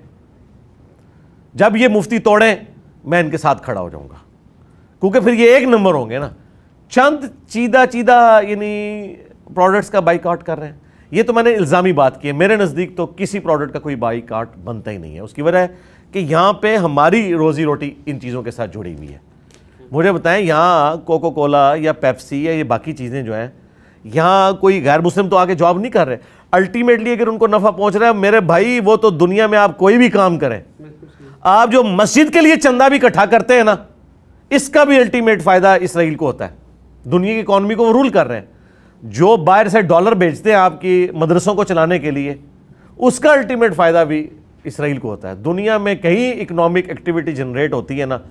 जब ये मुफ्ती तोड़ें मैं इनके साथ खड़ा हो जाऊंगा क्योंकि फिर ये एक नंबर होंगे ना चंद चीदा चीदा यानी प्रोडक्ट्स का बाइकआउट कर रहे हैं ये तो मैंने इल्ज़ामी बात की है मेरे नज़दीक तो किसी प्रोडक्ट का कोई बाइकआउट बनता ही नहीं है उसकी वजह है कि यहाँ पे हमारी रोज़ी रोटी इन चीज़ों के साथ जुड़ी हुई है मुझे बताएं यहाँ कोको कोला या पेप्सी या ये बाकी चीज़ें जो हैं यहाँ कोई गैर मुस्लिम तो आके जॉब नहीं कर रहे अल्टीमेटली अगर उनको नफ़ा पहुँच रहा है मेरे भाई वो तो दुनिया में आप कोई भी काम करें आप जो मस्जिद के लिए चंदा भी इकट्ठा करते हैं ना इसका भी अल्टीमेट फ़ायदा इसराइल को होता है दुनिया की इकॉनमी को वो रूल कर रहे हैं जो बाहर से डॉलर भेजते हैं आपकी मदरसों को चलाने के लिए उसका अल्टीमेट फ़ायदा भी इसराइल को होता है दुनिया में कहीं इकोनॉमिक एक्टिविटी जनरेट होती है ना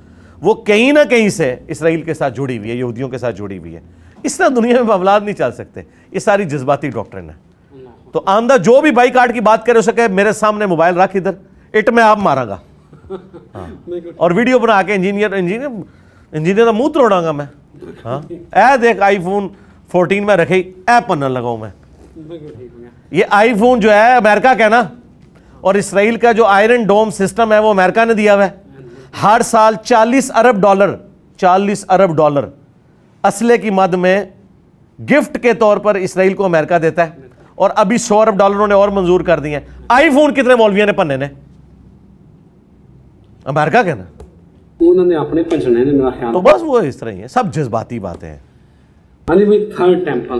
वो कहीं ना कहीं से इसराइल के साथ जुड़ी हुई है यहूदियों के साथ जुड़ी हुई है इस तरह दुनिया में मामलात नहीं चल सकते ये सारी जज्बाती डॉक्ट्रिन है तो आमदा जो भी बाइक आर्ट की बात करे उसे कहे मेरे सामने मोबाइल रख इधर इट में आप मारागा हाँ। और वीडियो बना के इंजीनियर इंजीनियर इंजीनियर का मुंह तोड़ांगा मैं हाँ ए देख आईफोन 14 में रखे ए पन्ना लगाऊ मैं ये आईफोन जो है अमेरिका का है ना और इसराइल का जो आयरन डोम सिस्टम है वो अमेरिका ने दिया हुआ है हर साल 40 अरब डॉलर 40 अरब डॉलर असले की मद में गिफ्ट के तौर पर इसराइल को अमेरिका देता है और अभी सौ अरब डॉलर उन्होंने और मंजूर कर दिए आईफोन कितने मौलविया ने पन्ने ने अमेरिका के ना उन्होंने अपने पंचने ने मेरा ख्याल तो बस वो इस तरह ही है सब जज्बाती बातें हैं अली भाई थर्ड टेंपल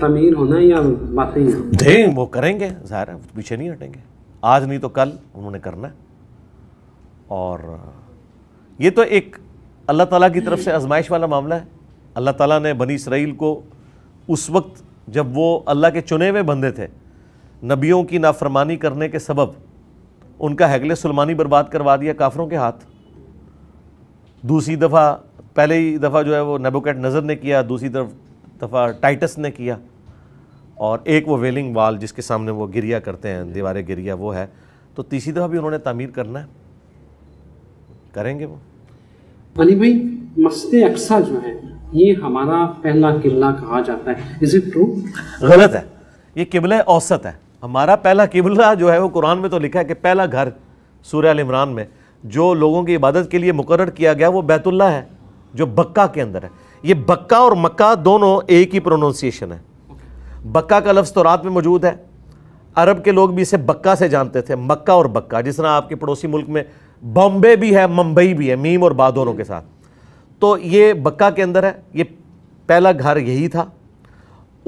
तमीर होना या बातें दें वो करेंगे ज़ाहिर पीछे नहीं हटेंगे आज नहीं तो कल उन्होंने करना है और ये तो एक अल्लाह ताला की तरफ से आजमाइश वाला मामला है अल्लाह ताला ने बनी इसराइल को उस वक्त जब वो अल्लाह के चुने हुए बंदे थे नबियों की नाफरमानी करने के सबब उनका हैगले सुलमानी बर्बाद करवा दिया काफरों के हाथ दूसरी दफ़ा पहले ही दफ़ा जो है वो नबोकेट नज़र ने किया दूसरी दफ़ा टाइटस ने किया और एक वो वेलिंग वाल जिसके सामने वो गिरिया करते हैं दीवारें गिरिया वो है तो तीसरी दफ़ा भी उन्होंने तमीर करना है करेंगे वो अली भाई मस्ते अक्सा जो है ये हमारा पहला किबला कहा जाता है इज इट ट्रू गलत है ये किबले औसत है हमारा पहला किबला जो है वो कुरान में तो लिखा है कि पहला घर सूर्य इमरान में जो लोगों की इबादत के लिए मुकर किया गया वो बैतुल्ला है जो बक्का के अंदर है ये बक्का और मक्का दोनों एक ही प्रोनाउंसिएशन है बक्का का लफ्ज़ तो रात में मौजूद है अरब के लोग भी इसे बक्का से जानते थे मक्का और बक्का जिस तरह आपके पड़ोसी मुल्क में बॉम्बे भी है मुंबई भी है मीम और बा दोनों के साथ तो ये बक्का के अंदर है ये पहला घर यही था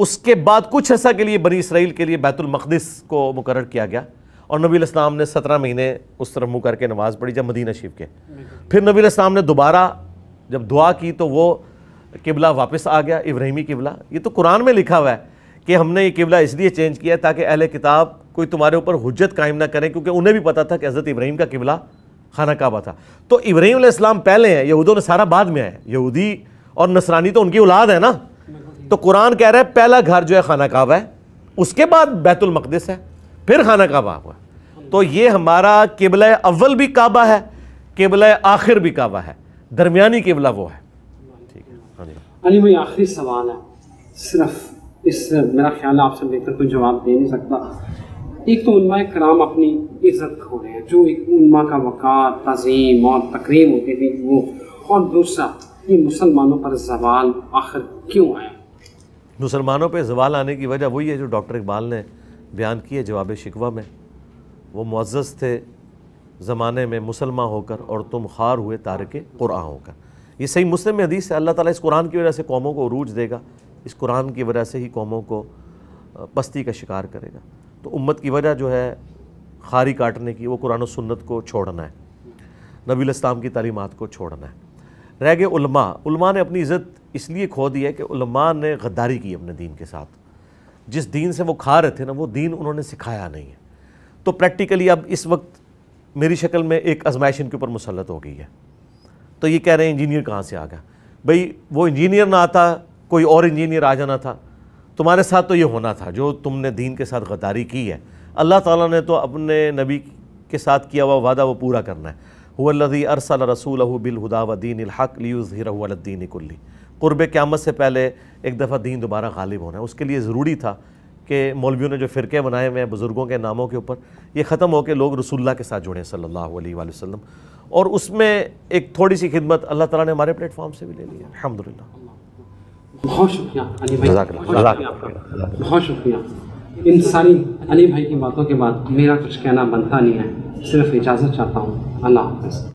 उसके बाद कुछ ऐसा के लिए बनी इसराइल के लिए बैतुलमकदस को मुकर किया गया और नबी इस्लाम ने सत्रह महीने उस तरफ मुँह करके नमाज़ पढ़ी जब मदीना शरीफ के फिर नबी इस्लाम ने दोबारा जब दुआ की तो वो किबला वापस आ गया इब्राहिमी किबला ये तो कुरान में लिखा हुआ है कि हमने ये किबला इसलिए चेंज किया ताकि अहल किताब कोई तुम्हारे ऊपर हजत कायम ना करें क्योंकि उन्हें भी पता था कि हज़रत इब्राहिम का किबला खाना काबा था तो इब्राहिम इस्लाम पहले हैं यहूदों ने सारा बाद में आए यहूदी और नसरानी तो उनकी औलाद है ना तो कुरान कह रहा है पहला घर जो है खाना काबा है उसके बाद बैतुल मकदस है फिर खाना काबा हुआ तो ये हमारा केबल अव्वल भी काबा है केबल आखिर भी काबा है दरमियानी केबला वो है ठीक है हाँ जी अली भाई आखिरी सवाल है सिर्फ इस मेरा ख्याल आपसे बेहतर कोई जवाब दे नहीं सकता एक तो उन्मा कराम अपनी इज्जत खो रहे हैं जो एक उन्मा का वक़ार तज़ीम और तकरीम होती थी वो और दूसरा ये मुसलमानों पर जवाल आखिर क्यों आया मुसलमानों पर जवाल आने की वजह वही है जो डॉक्टर इकबाल ने बयान किया है जवाब शिकवा में वो मुज्ज़ थे ज़माने में मुसलमान होकर और तुम खार हुए तारक कुरान होकर ये सही मुस्लिम हदीस है अल्लाह ताला इस कुरान की वजह से कौमों को रूज देगा इस कुरान की वजह से ही कौमों को पस्ती का शिकार करेगा तो उम्मत की वजह जो है खारी काटने की वो कुरान सुन्नत को छोड़ना है नबी इस्लाम की तलीमत को छोड़ना है रह गए उलमा उलमा ने अपनी इज़्ज़त इसलिए खो दी है कि उलमा ने गद्दारी की अपने दीन के साथ जिस दीन से वो खा रहे थे ना वो दीन उन्होंने सिखाया नहीं है तो प्रैक्टिकली अब इस वक्त मेरी शक्ल में एक आजमाइश इनके ऊपर मुसलत हो गई है तो ये कह रहे हैं इंजीनियर कहाँ से आ गया भाई वो इंजीनियर ना आता कोई और इंजीनियर आ जाना था तुम्हारे साथ तो ये होना था जो तुमने दीन के साथ गद्दारी की है अल्लाह ताला ने तो अपने नबी के साथ किया हुआ वादा वो पूरा करना है अरसल रसूल बिलहुदा व दीन हक लियुज़ीरद्दीन कुल्ली क़ुरब क़्यामत से पहले एक दफ़ा दीन दोबारा गालिब होना है उसके लिए ज़रूरी था कि मौलवियों ने जो फ़िरके बनाए हुए हैं बुज़ुर्गों के नामों के ऊपर ये ख़त्म होकर लोग रसुल्ला के साथ जुड़े सल्लल्लाहु अलैहि वसल्लम और उसमें एक थोड़ी सी खिदमत अल्लाह ताला ने हमारे प्लेटफॉर्म से भी ले ली है अलहमदिल्ला बहुत शुक्रिया अली भाई बहुत शुक्रिया इन सारी अली भाई की बातों के बाद मेरा कुछ कहना बनता नहीं है सिर्फ इजाज़त चाहता हूँ अल्लाह हाफ़